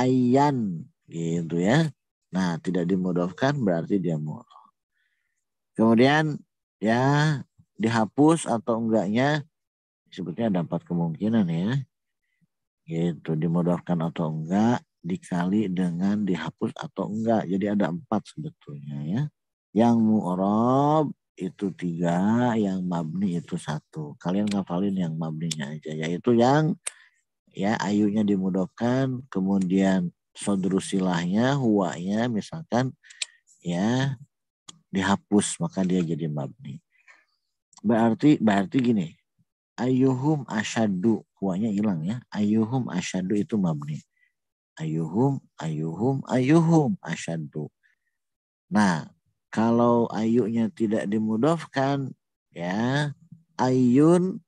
ayyan Gitu ya. Nah, tidak dimudofkan berarti dia mudhof. Kemudian ya dihapus atau enggaknya sebetulnya ada empat kemungkinan ya. Gitu dimudofkan atau enggak dikali dengan dihapus atau enggak. Jadi ada empat sebetulnya ya. Yang mu'rob itu tiga, yang mabni itu satu. Kalian ngafalin yang mabninya aja, yaitu yang ya ayunya dimudahkan, kemudian sodrusilahnya, huwanya misalkan ya dihapus maka dia jadi mabni. Berarti berarti gini, ayuhum asyadu huwanya hilang ya. Ayuhum asyadu itu mabni. Ayuhum, ayuhum, ayuhum asyadu. Nah, kalau ayunya tidak dimudofkan, ya ayun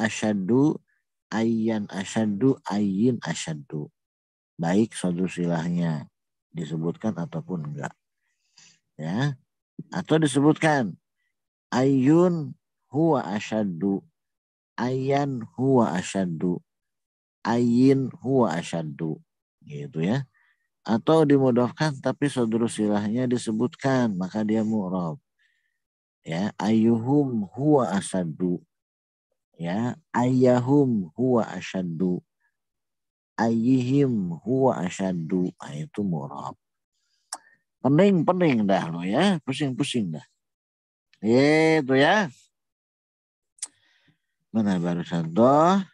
asyadu, ayan asyadu, ayin asyadu. Baik suatu silahnya disebutkan ataupun enggak. Ya, atau disebutkan ayun huwa asyadu, ayan huwa asyadu, ayin huwa asyadu. Gitu ya atau dimudofkan tapi sodru silahnya disebutkan maka dia mu'rob ya ayuhum huwa asadu ya ayahum huwa asadu ayihim huwa asadu nah, itu mu'rob pening-pening dah lo ya pusing-pusing dah itu ya mana baru satu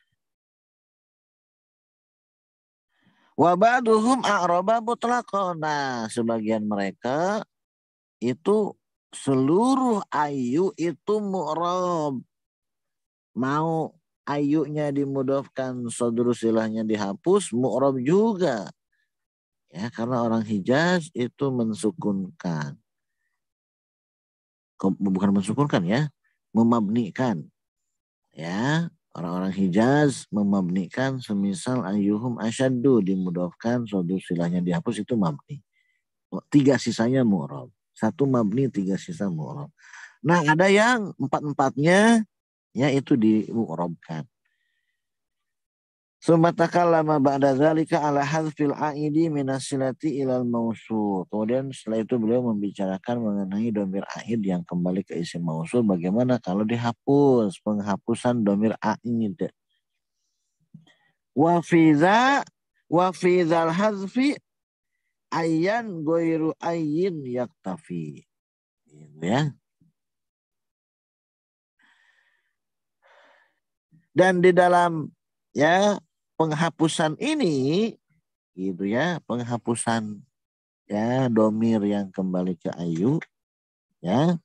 Wabaduhum a'roba mutlaqo. Nah, sebagian mereka itu seluruh ayu itu mu'rob. Mau ayunya dimudofkan, sodru silahnya dihapus, mu'rob juga. Ya, karena orang Hijaz itu mensukunkan. Bukan mensukunkan ya, memabnikan. Ya, Orang-orang Hijaz memabnikan semisal ayuhum asyaddu dimudofkan, suatu silahnya dihapus itu mabni. Tiga sisanya mu'rob. Satu mabni, tiga sisa mu'rob. Nah ada yang empat-empatnya ya itu dimu'robkan. Summa takallama ba'da zalika ala hadfil aidi minasilati ilal mausul. Kemudian setelah itu beliau membicarakan mengenai domir aid yang kembali ke isim mausul bagaimana kalau dihapus penghapusan domir aid. Wa fiza wa hadfi ayyan goiru ayyin yaktafi. Gitu ya. Dan di dalam ya penghapusan ini gitu ya, penghapusan ya domir yang kembali ke ayu ya.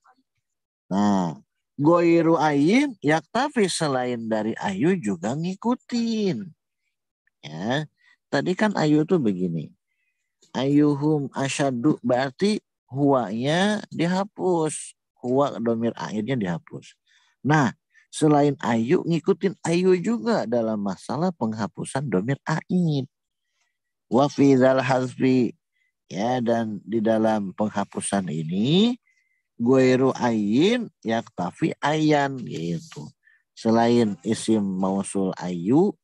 Nah, goiru ayin yaktafi selain dari ayu juga ngikutin. Ya. Tadi kan ayu tuh begini. Ayuhum asyadu berarti huanya dihapus. Huwa domir akhirnya dihapus. Nah, Selain ayu, ngikutin ayu juga dalam masalah penghapusan domir ain. fi hazfi. Ya, dan di dalam penghapusan ini, gueru ain yaktafi ayan gitu. Selain isim mausul ayu,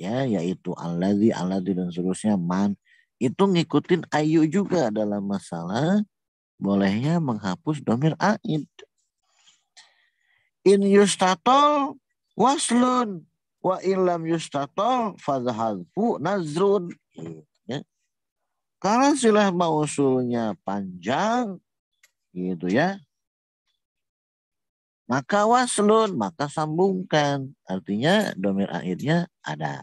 ya yaitu alladzi alladzi dan seterusnya man itu ngikutin ayu juga dalam masalah bolehnya menghapus domir aid in yustatol waslun wa ilam yustatol fadhadfu nazrun iya, ya. kalau silah mausulnya panjang gitu ya maka waslun maka sambungkan artinya domir akhirnya ada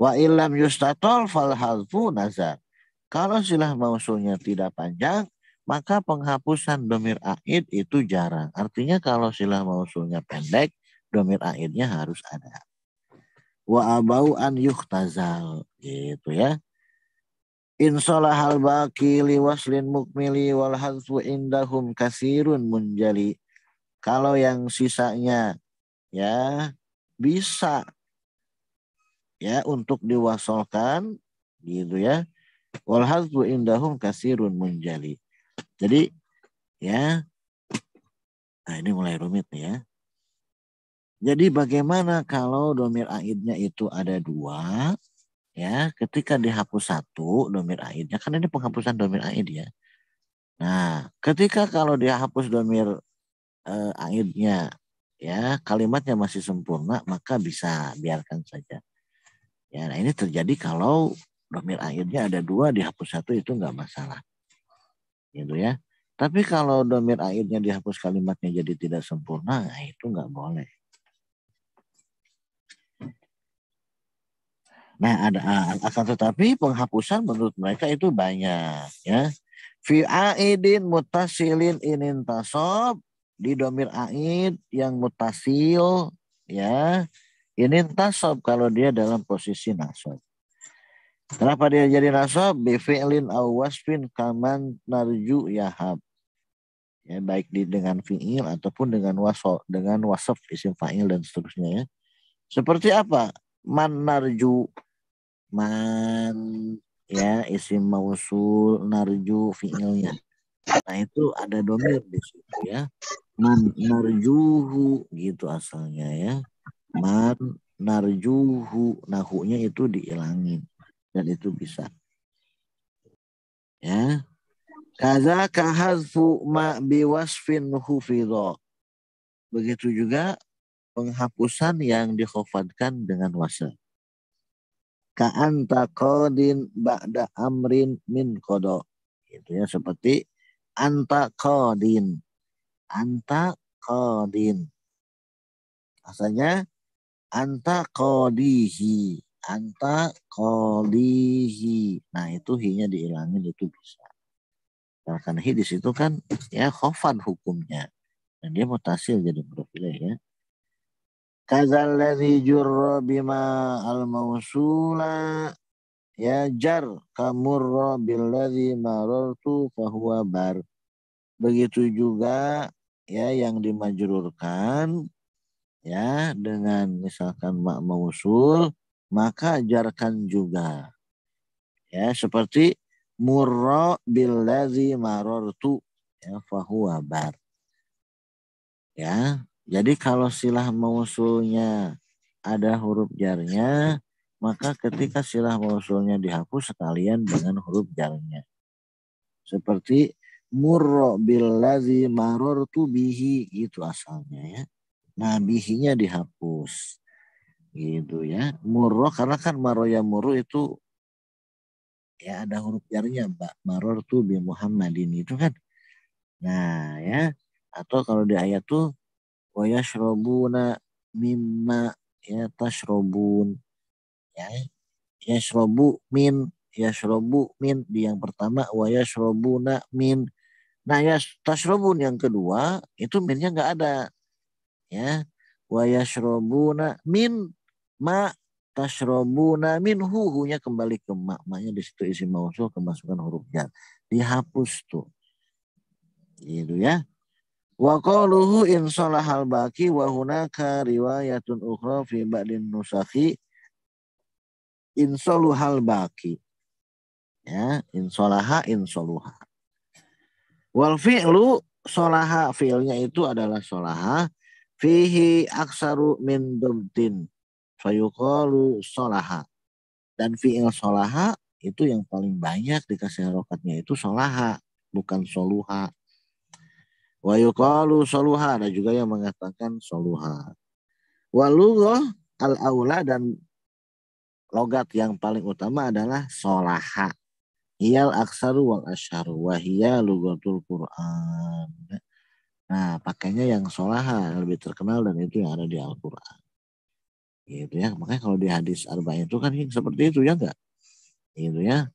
wa ilam yustatol falhalfu nazar kalau silah mausulnya tidak panjang maka penghapusan domir aid itu jarang. Artinya kalau silah mausulnya pendek, domir aidnya harus ada. Wa abau an yuhtazal gitu ya. Insolah hal baki liwaslin mukmili wal hadfu indahum kasirun munjali. Kalau yang sisanya ya bisa ya untuk diwasolkan gitu ya wal hadfu indahum kasirun munjali jadi ya nah ini mulai rumit nih ya. Jadi bagaimana kalau domir aidnya itu ada dua, ya ketika dihapus satu domir aidnya, kan ini penghapusan domir aid ya. Nah, ketika kalau dihapus domir eh, aidnya, ya kalimatnya masih sempurna, maka bisa biarkan saja. Ya, nah ini terjadi kalau domir aidnya ada dua dihapus satu itu nggak masalah gitu ya. Tapi kalau domir airnya dihapus kalimatnya jadi tidak sempurna, nah, itu nggak boleh. Nah, ada akan tetapi penghapusan menurut mereka itu banyak ya. Fi aidin mutasilin inin tasob di domir aid yang mutasil ya. Ini tasob kalau dia dalam posisi nasob. Kenapa dia jadi nasab? Bifi'lin aw kaman narju yahab. Ya, baik di dengan fi'il ataupun dengan waso, dengan wasaf isim fa'il dan seterusnya ya. Seperti apa? Man narju man ya isim mausul narju fi'ilnya. Nah itu ada domir di situ ya. Man narjuhu gitu asalnya ya. Man narjuhu nahunya itu diilangin dan itu bisa. Ya. Kaza kahazfu ma biwasfin hufidha. Begitu juga penghapusan yang dikhofadkan dengan wasa. Ka'anta qadin ba'da amrin min kodo. Itu ya seperti anta qadin. Anta qadin. Asalnya anta qadihi anta kolihi. Nah itu hinya dihilangin itu bisa. Misalkan hi di situ kan ya khofan hukumnya. Dan dia mutasil jadi berpilih ya. Kazalladzi jurra bima al-mausula ya jar kamurra billadzi marartu fahuwa bar. Begitu juga ya yang dimajrurkan ya dengan misalkan mak mausul maka ajarkan juga. Ya, seperti murra billazi marartu ya fahuwa bar. Ya, jadi kalau silah mausulnya ada huruf jarnya, maka ketika silah mausulnya dihapus sekalian dengan huruf jarnya. Seperti murro billazi marortu bihi itu asalnya ya. Nah bihinya dihapus gitu ya muro karena kan maroya muro itu ya ada huruf jarnya mbak maror tuh bi Muhammadin itu kan nah ya atau kalau di ayat tuh wayashrobuna mimma ya tashrobun ya yashrobu min yashrobu min di yang pertama wayashrobuna min nah ya tashrobun yang kedua itu minnya nggak ada ya wayashrobuna min ma tasrobu minhu hunya kembali ke maknya di situ isi mausul kemasukan huruf jar dihapus tuh gitu ya wa qaluhu in salahal baki wa hunaka riwayatun ukhra fi ba'din nusakhi in saluhal ya in salaha in saluha wal fi'lu salaha fi'lnya itu adalah salaha fihi aksaru min dobtin fayuqalu solaha. Dan fi'il solaha itu yang paling banyak dikasih harokatnya itu solaha, bukan soluha. Wa yuqalu soluha. Ada juga yang mengatakan soluha. Walugoh al-aula dan logat yang paling utama adalah solaha. Iyal aksaru wal asharu wahiyya lugatul Quran. Nah, pakainya yang solaha lebih terkenal dan itu yang ada di Al-Quran gitu ya makanya kalau di hadis arba itu kan seperti itu ya enggak gitu ya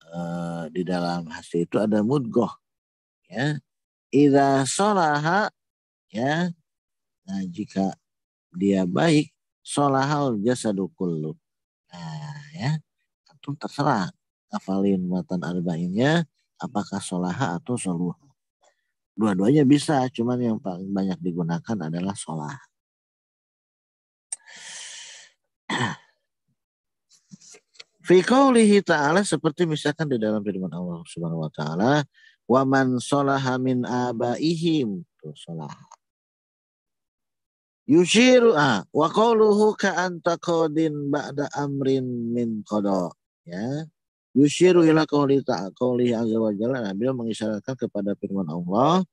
e, di dalam hadis itu ada mudgoh ya ida solaha ya nah jika dia baik solahal jasa dukulu nah ya tentu terserah kafalin matan arba'innya apakah solaha atau soluha dua-duanya bisa cuman yang paling banyak digunakan adalah solaha Fikaulihi ta'ala seperti misalkan di dalam firman Allah Subhanahu wa taala, "Wa man salaha min abaihim" tuh salaha. Yushiru a ah, wa kauluhu ka anta qadin ba'da amrin min qada. Ya. Yushiru ila qauli ta qauli azza wa jalla. Nabi mengisyaratkan kepada firman Allah,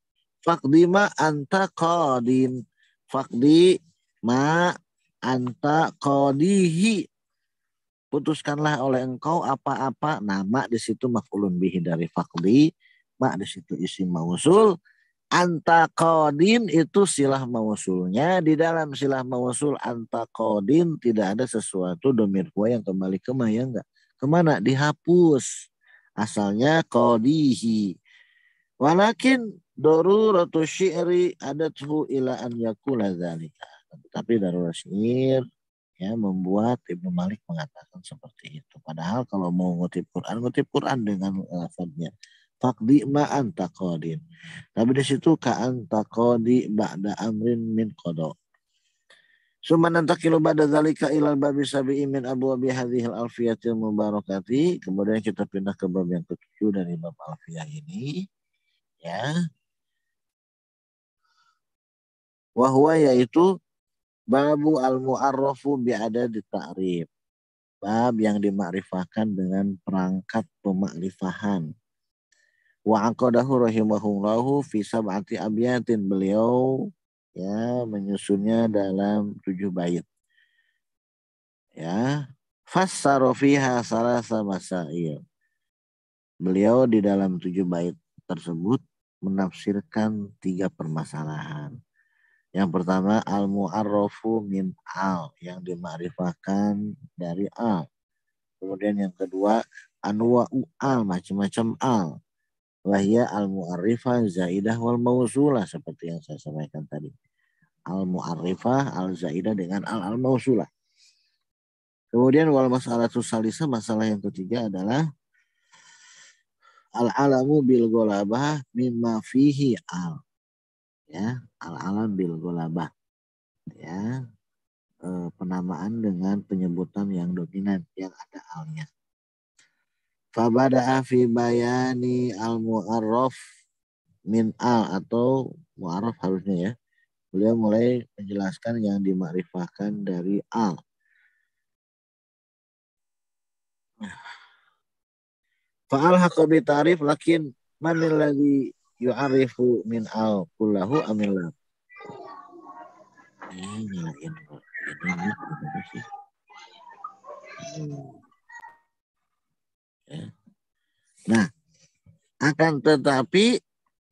ma anta qadin." Faqdi ma anta qadihi putuskanlah oleh engkau apa-apa nama di situ maf'ulun bihi dari fakli mak di situ isim mausul anta qadin itu silah mausulnya di dalam silah mausul anta qadin tidak ada sesuatu domir kuah yang kembali ke ma ya enggak kemana dihapus asalnya qadihi walakin daruratu syi'ri adat ila an yakula dzalika tapi darurat syair ya membuat Ibnu Malik mengatakan seperti itu. Padahal kalau mau ngutip Quran, ngutip Quran dengan eh, lafadznya. Fakdi ma'an takodin. Tapi di situ ka'an takodi ba'da amrin min kodo. Suma nantakilu ba'da zalika ilal babi sabi imin abu abi hadihil alfiyatil mubarakati. Kemudian kita pindah ke bab yang ketujuh dari bab alfiyah ini. Ya. Wahwa yaitu Babu al-mu'arrafu di ta'rif. Bab yang dimakrifahkan dengan perangkat pemakrifahan. Wa aqadahu rahimahullahu fi sab'ati abyatin. Beliau ya menyusunnya dalam tujuh bait. Ya, fassara fiha salasa masail. Beliau di dalam tujuh bait tersebut menafsirkan tiga permasalahan. Yang pertama al-mu'arrafu min al yang dimakrifahkan dari al. Kemudian yang kedua anwa'u al macam-macam al. Wahya al-mu'arrifah zaidah wal mausulah seperti yang saya sampaikan tadi. Al-mu'arrifah al-zaidah dengan al-al-mausulah. Kemudian wal masalah salisa masalah yang ketiga adalah al alamu bil golabah mimma fihi al ya al-alam bil gulabah ya e, penamaan dengan penyebutan yang dominan yang ada alnya fabada'a fi bayani al-mu'arraf min al atau mu'arraf harusnya ya beliau mulai menjelaskan yang dimakrifahkan dari al Fa'al haqa bi ta'rif lakin man alladhi yu'arifu min al kullahu amillah. Ini nyalain ini ini sih. Nah, akan tetapi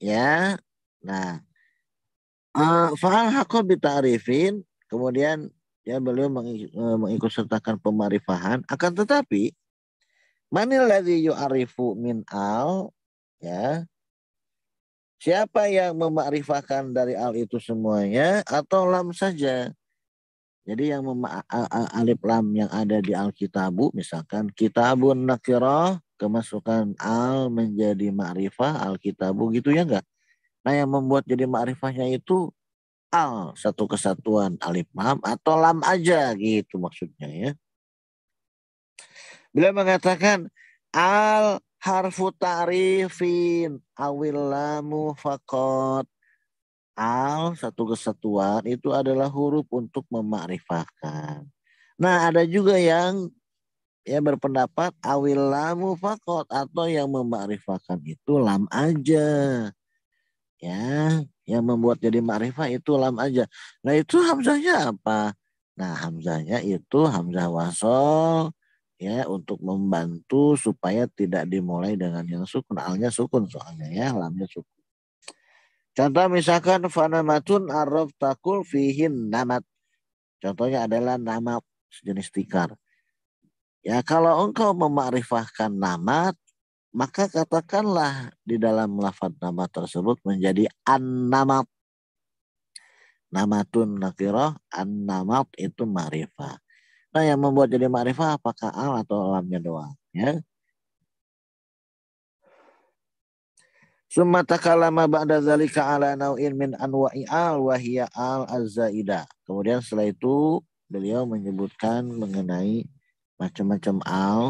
ya, nah uh, faal hakul bitarifin kemudian ya beliau eh, mengikut sertakan pemarifahan akan tetapi manil ladzi yu'arifu min al ya Siapa yang memakrifahkan dari al itu semuanya atau lam saja? Jadi yang alif lam yang ada di Alkitabu misalkan kitabun nakirah kemasukan al menjadi ma'rifah Alkitabu gitu ya enggak? Nah yang membuat jadi ma'rifahnya itu al satu kesatuan alif lam atau lam aja gitu maksudnya ya. Bila mengatakan al harfu ta'rifin awillamu fakot. Al satu kesatuan itu adalah huruf untuk memakrifahkan. Nah ada juga yang ya berpendapat awillamu fakot atau yang memakrifahkan itu lam aja. Ya, yang membuat jadi makrifah itu lam aja. Nah itu hamzahnya apa? Nah hamzahnya itu hamzah wasol ya untuk membantu supaya tidak dimulai dengan yang sukun alnya sukun soalnya ya lamnya sukun contoh misalkan fanamatun araf takul fihin namat contohnya adalah nama sejenis tikar ya kalau engkau memakrifahkan namat maka katakanlah di dalam lafaz nama tersebut menjadi an-namat namatun nakiroh an-namat itu marifah Nah yang membuat jadi ma'rifah apakah al atau alamnya doang ya. Summa takalama ba'da zalika ala nau'in min anwa'i al wa hiya al azzaida. Kemudian setelah itu beliau menyebutkan mengenai macam-macam al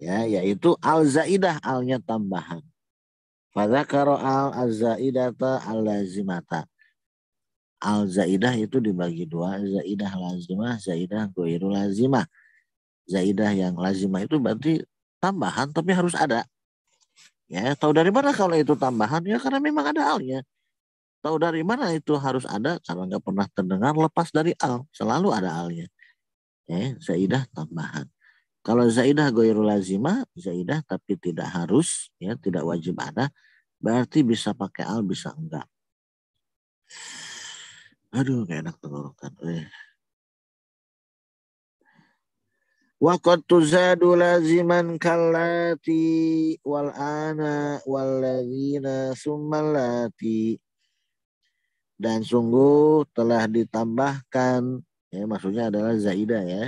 ya yaitu al zaidah alnya tambahan. Fadzakara al azzaidata al lazimata al zaidah itu dibagi dua zaidah lazimah zaidah goiru lazimah zaidah yang lazimah itu berarti tambahan tapi harus ada ya tahu dari mana kalau itu tambahan ya karena memang ada alnya tahu dari mana itu harus ada karena nggak pernah terdengar lepas dari al selalu ada alnya ya zaidah tambahan kalau zaidah goiru lazimah zaidah tapi tidak harus ya tidak wajib ada berarti bisa pakai al bisa enggak Aduh, gak enak tenggorokan. Eh. Waqad tuzadu laziman kallati wal ana wal ladzina dan sungguh telah ditambahkan ya maksudnya adalah Zaidah ya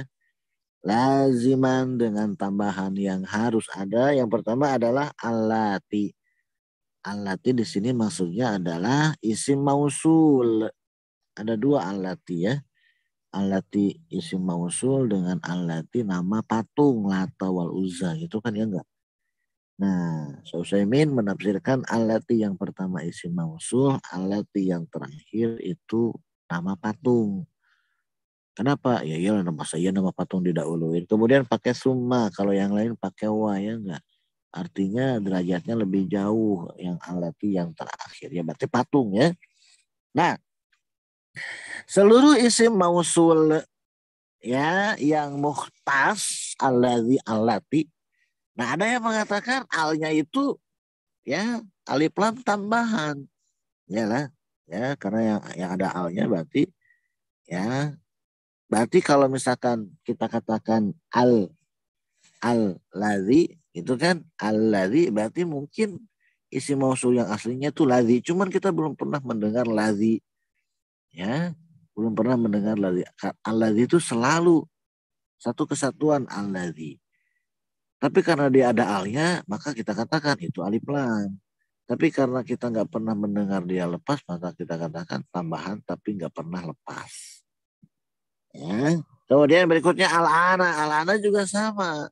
laziman dengan tambahan yang harus ada yang pertama adalah alati. Alati di sini maksudnya adalah isim mausul ada dua alati ya. Alati isim mausul dengan alati nama patung Lata wal Uzza gitu kan ya enggak. Nah, Sausaimin menafsirkan alati yang pertama isim mausul, alati yang terakhir itu nama patung. Kenapa? Ya iyalah nama saya nama patung tidak didahuluin. Kemudian pakai summa, kalau yang lain pakai wa ya enggak. Artinya derajatnya lebih jauh yang alati yang terakhir. Ya berarti patung ya. Nah, Seluruh isi mausul ya yang muhtas alladzi alati. Nah, ada yang mengatakan alnya itu ya alif lam tambahan. lah ya, ya karena yang yang ada alnya berarti ya berarti kalau misalkan kita katakan al al ladzi itu kan al ladzi berarti mungkin isi mausul yang aslinya itu ladzi cuman kita belum pernah mendengar ladzi ya belum pernah mendengar lagi Allah itu selalu satu kesatuan alladhi. Tapi karena dia ada alnya, maka kita katakan itu alif lam. Tapi karena kita nggak pernah mendengar dia lepas, maka kita katakan tambahan tapi nggak pernah lepas. Ya. Kemudian berikutnya al ana juga sama.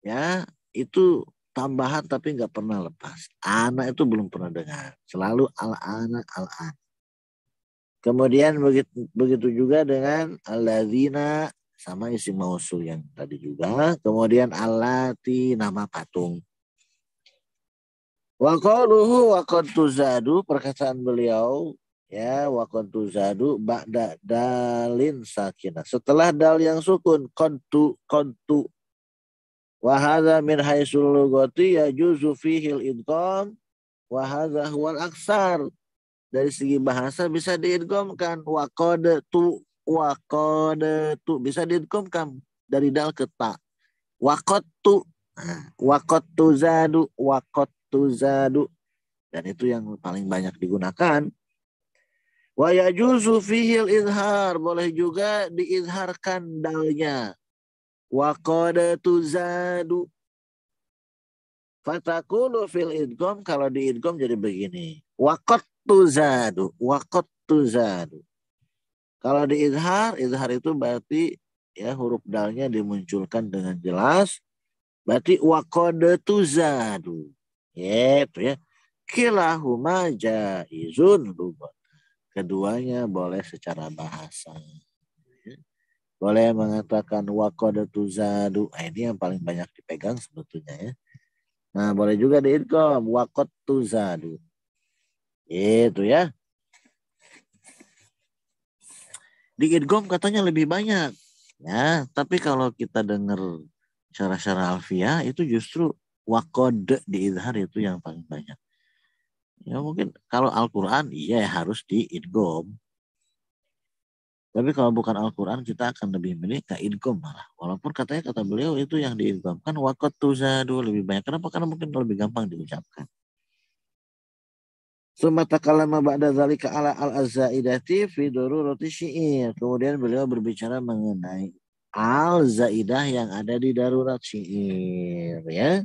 Ya, itu tambahan tapi nggak pernah lepas. anak itu belum pernah dengar. Selalu al ana Kemudian begitu, begitu juga dengan Aladina sama isi mausul yang tadi juga. Kemudian alati nama patung. Wakoluhu wakontu zadu perkataan beliau ya wakontu zadu ba'da dalin sakina Setelah dal yang sukun kontu kontu wahada min haitsul lugati ya fihi al-idgham wahada huwal aksar dari segi bahasa bisa diidgomkan wakode tu wakode tu bisa diidgomkan dari dal ke ta wakot tu nah, wakot tu zadu wakot tu zadu dan itu yang paling banyak digunakan wa yajuzu fihil izhar boleh juga diizharkan dalnya wakode tu zadu Fatakulu fil idgom kalau di jadi begini. Wakot tuzadu, wakot tuzadu. Kalau di izhar, izhar itu berarti ya huruf dalnya dimunculkan dengan jelas. Berarti wakode tuzadu. Yaitu ya. Kilahuma jaizun Keduanya boleh secara bahasa. Ya. Boleh mengatakan wakode tuzadu. Nah, ini yang paling banyak dipegang sebetulnya ya. Nah boleh juga diidkom wakot tuzadu. Itu ya. Di idgom katanya lebih banyak. Ya, tapi kalau kita dengar cara-cara alfia itu justru wakode di idhar itu yang paling banyak. Ya mungkin kalau Al-Quran iya ya, harus di idgom. Tapi kalau bukan Al-Quran kita akan lebih milih ke idgom malah. Walaupun katanya kata beliau itu yang diidgomkan wakot tuzadu lebih banyak. Kenapa? Karena mungkin lebih gampang diucapkan. Summa takallama ba'da zalika ala al-zaidati fi darurati syi'ir. Kemudian beliau berbicara mengenai al-zaidah yang ada di darurat syi'ir ya.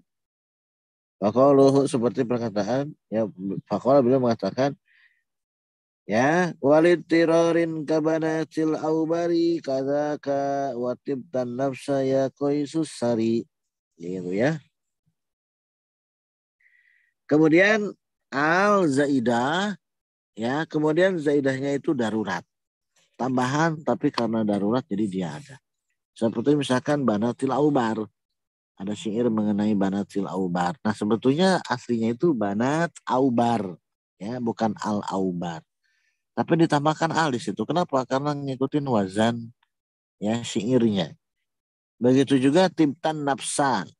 Fakoluhu seperti perkataan ya Fakolah beliau mengatakan ya walid kabana kabanatil aubari kadaka watib dan nafsa ya qaisus sari gitu ya. Kemudian al zaidah ya kemudian zaidahnya itu darurat tambahan tapi karena darurat jadi dia ada seperti misalkan banatil aubar ada syair mengenai banatil aubar nah sebetulnya aslinya itu banat aubar ya bukan al aubar tapi ditambahkan al di situ kenapa karena ngikutin wazan ya syairnya begitu juga tibtan napsan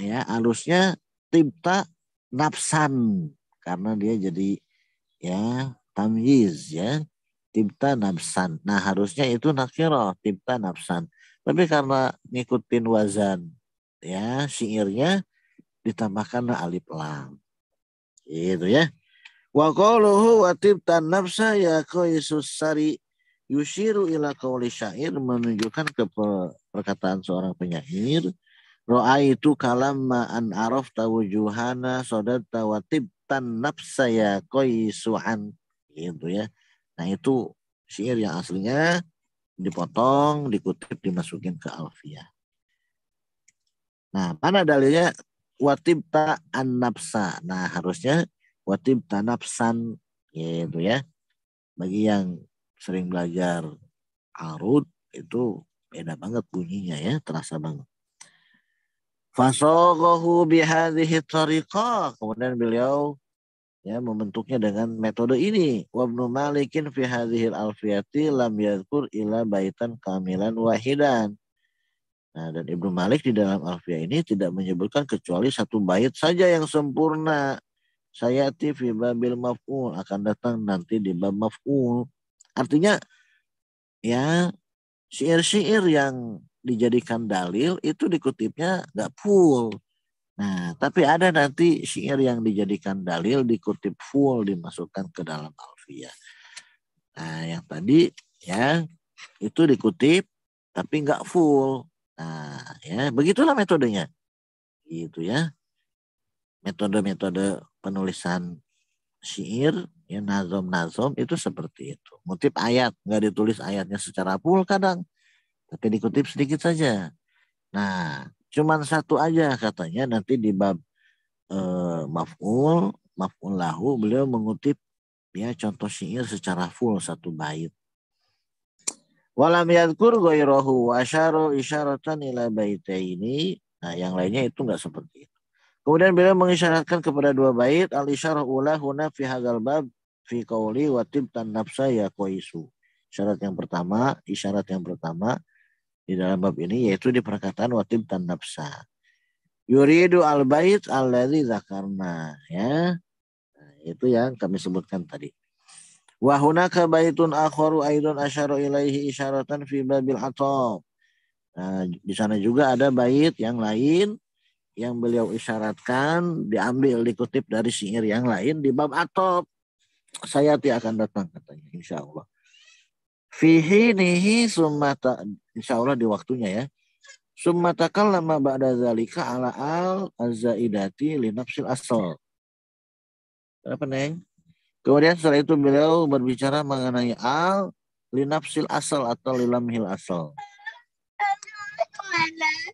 ya alusnya tibta nafsan karena dia jadi ya tamyiz ya tibta nafsan. Nah harusnya itu nakiroh tibta nafsan. Tapi karena ngikutin wazan ya syairnya ditambahkan alif lam. Gitu ya. Wa qaluhu wa tibta nafsa ya qaisus sari yushiru ila qawli syair menunjukkan ke perkataan seorang penyair Ro'a itu kalam ma'an araf tawujuhana sodat tawatib matan nafsa ya suan gitu ya. Nah itu syair yang aslinya dipotong, dikutip, dimasukin ke Alfia Nah, mana dalilnya? Watibta an-nafsa. Nah, harusnya ta nafsan gitu ya. Bagi yang sering belajar arut itu beda banget bunyinya ya, terasa banget. Fasogohu bihadhihi tariqah. Kemudian beliau ya membentuknya dengan metode ini. Ibnu Malikin fi hadhil alfiyati lam yadkur ila baitan kamilan wahidan. Nah, dan Ibnu Malik di dalam Alfiyah ini tidak menyebutkan kecuali satu bait saja yang sempurna. Sayati fi babil maf'ul akan datang nanti di bab maf'ul. Artinya ya syair-syair yang dijadikan dalil itu dikutipnya nggak full. Nah, tapi ada nanti syair yang dijadikan dalil dikutip full dimasukkan ke dalam alfiah. Nah, yang tadi ya itu dikutip tapi nggak full. Nah, ya begitulah metodenya. Gitu ya. Metode-metode penulisan syair ya nazom nazom itu seperti itu. Motif ayat nggak ditulis ayatnya secara full kadang tapi dikutip sedikit saja. Nah, cuman satu aja katanya nanti di bab e, maf'ul, maf'ul lahu beliau mengutip ya contoh syair secara full satu bait. Walam yadkur wa wasyaro isyaratan ila baitaini. Nah, yang lainnya itu enggak seperti itu. Kemudian beliau mengisyaratkan kepada dua bait al isyarah ula huna fi hadzal bab fi qawli wa tibtan nafsa ya qaisu. Syarat yang pertama, isyarat yang pertama di dalam bab ini yaitu di perkataan watib tan nafsa. Yuridu al bait al dari zakarna ya. Nah, itu yang kami sebutkan tadi. wahuna ka baitun akhoru aidon asharo ilaihi isyaratan fi babil atab. Nah, di sana juga ada bait yang lain yang beliau isyaratkan diambil dikutip dari syair yang lain di bab atop saya tidak akan datang katanya insya Allah fihi nihi summa insya Allah di waktunya ya. Sumatakal lama ba'da zalika ala al azaidati linafsil asal. Kenapa, Neng? Kemudian setelah itu beliau berbicara mengenai al linafsil asal atau lilamhil asal.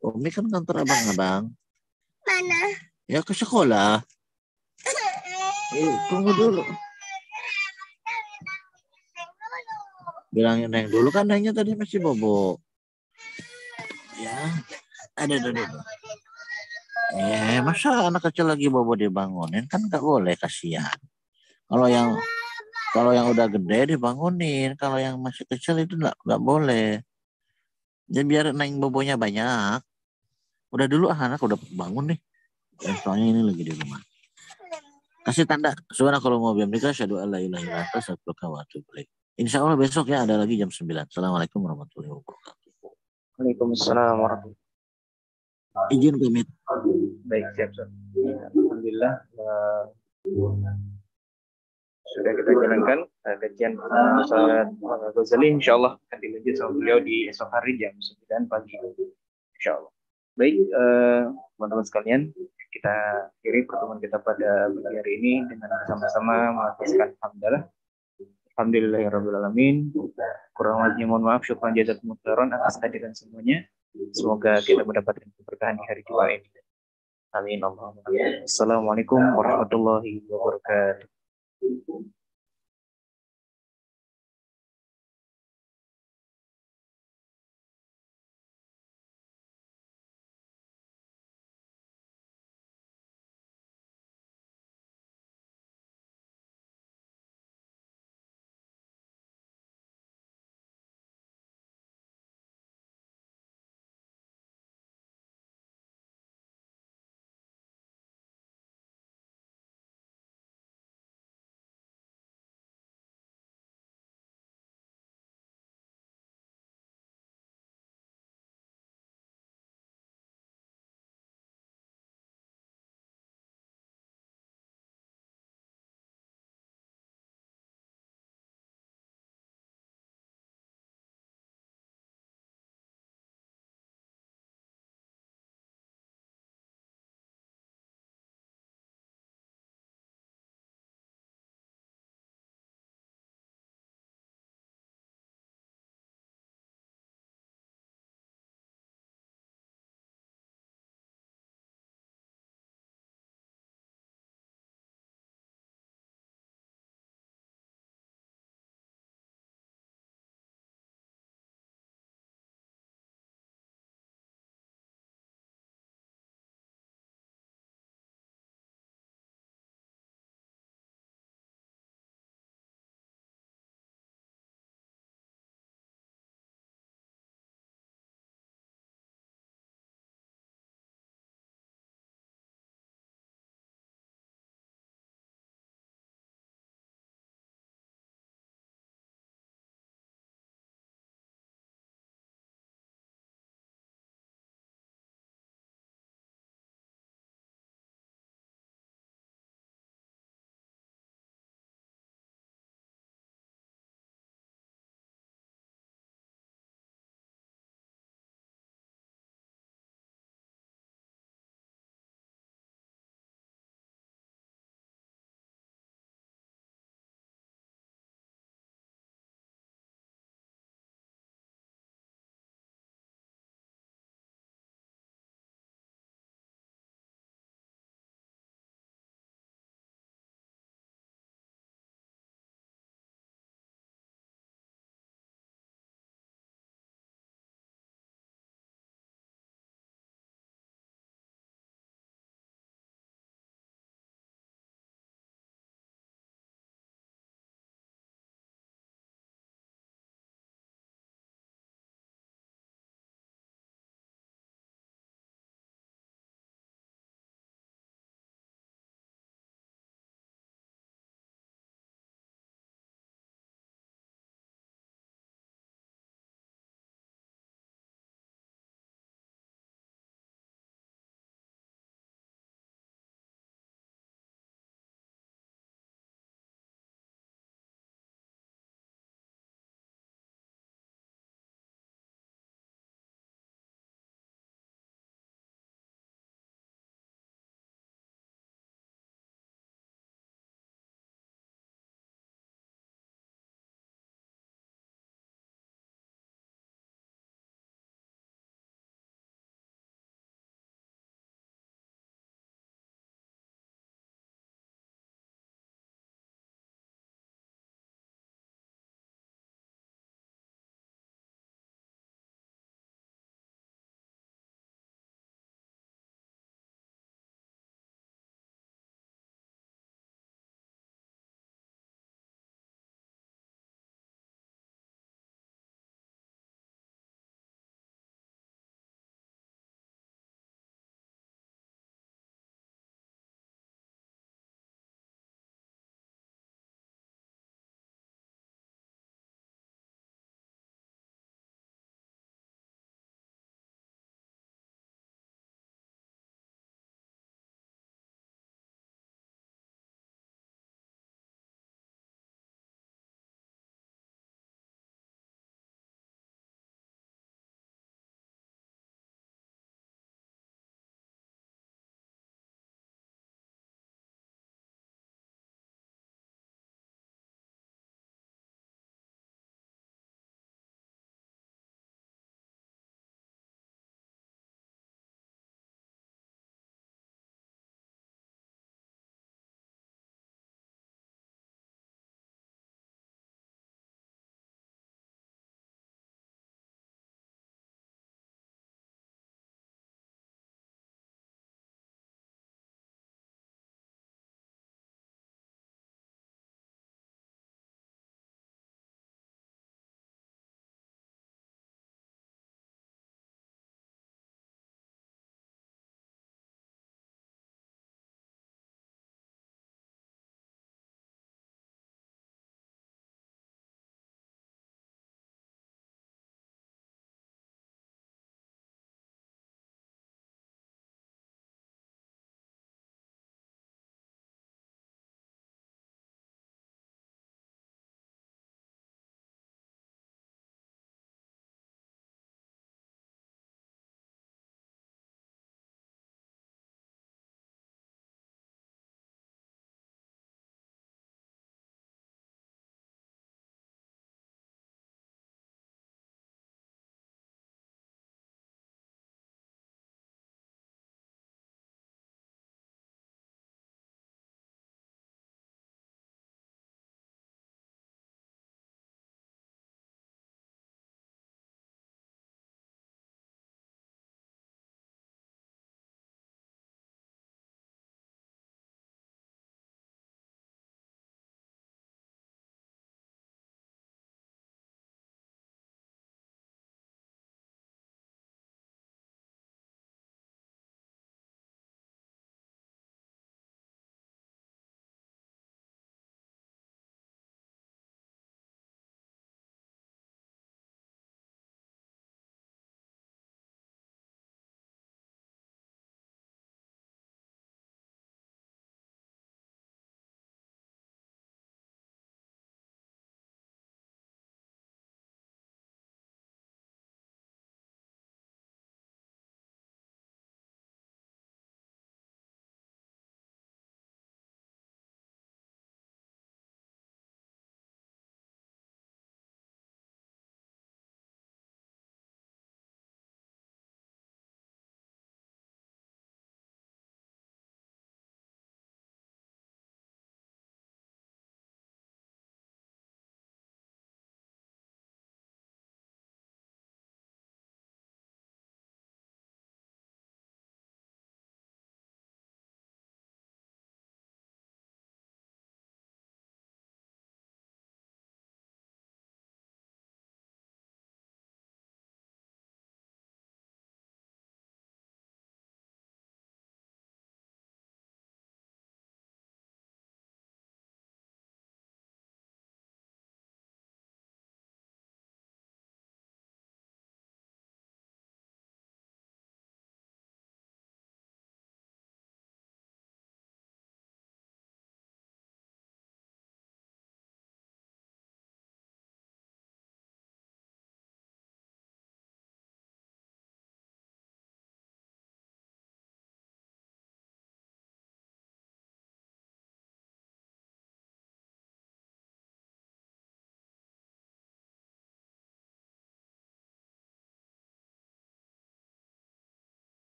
Umi kan kantor abang-abang. Mana? Ya ke sekolah. Eh, tunggu dulu. Bilangin Neng dulu kan Nengnya tadi masih bobo ya ada dulu eh masa anak kecil lagi bobo dibangunin kan nggak boleh kasihan kalau yang kalau yang udah gede dibangunin kalau yang masih kecil itu nggak nggak boleh jadi ya, biar naik bobonya banyak udah dulu ah anak udah bangun nih ya, soalnya ini lagi di rumah kasih tanda suara kalau mau biar nikah syadu ala ilahi satu kawatu Insya Allah besok ya ada lagi jam 9. Assalamualaikum warahmatullahi wabarakatuh. Waalaikumsalam warahmatullahi Izin pamit. Baik, siap, siap. Alhamdulillah uh, sudah kita jalankan uh, kajian Ustaz uh, Ghazali insyaallah akan dilanjut sama beliau di esok hari jam 9 pagi. Insyaallah. Baik, eh, teman-teman sekalian, kita akhiri pertemuan kita pada hari ini dengan bersama-sama mengucapkan alhamdulillah Alhamdulillahirrahmanirrahim. Kurang lebihnya mohon maaf, syukur jazakum khairan atas kehadiran semuanya. Semoga kita mendapatkan keberkahan di hari Jumat ini. Amin. Assalamualaikum warahmatullahi wabarakatuh.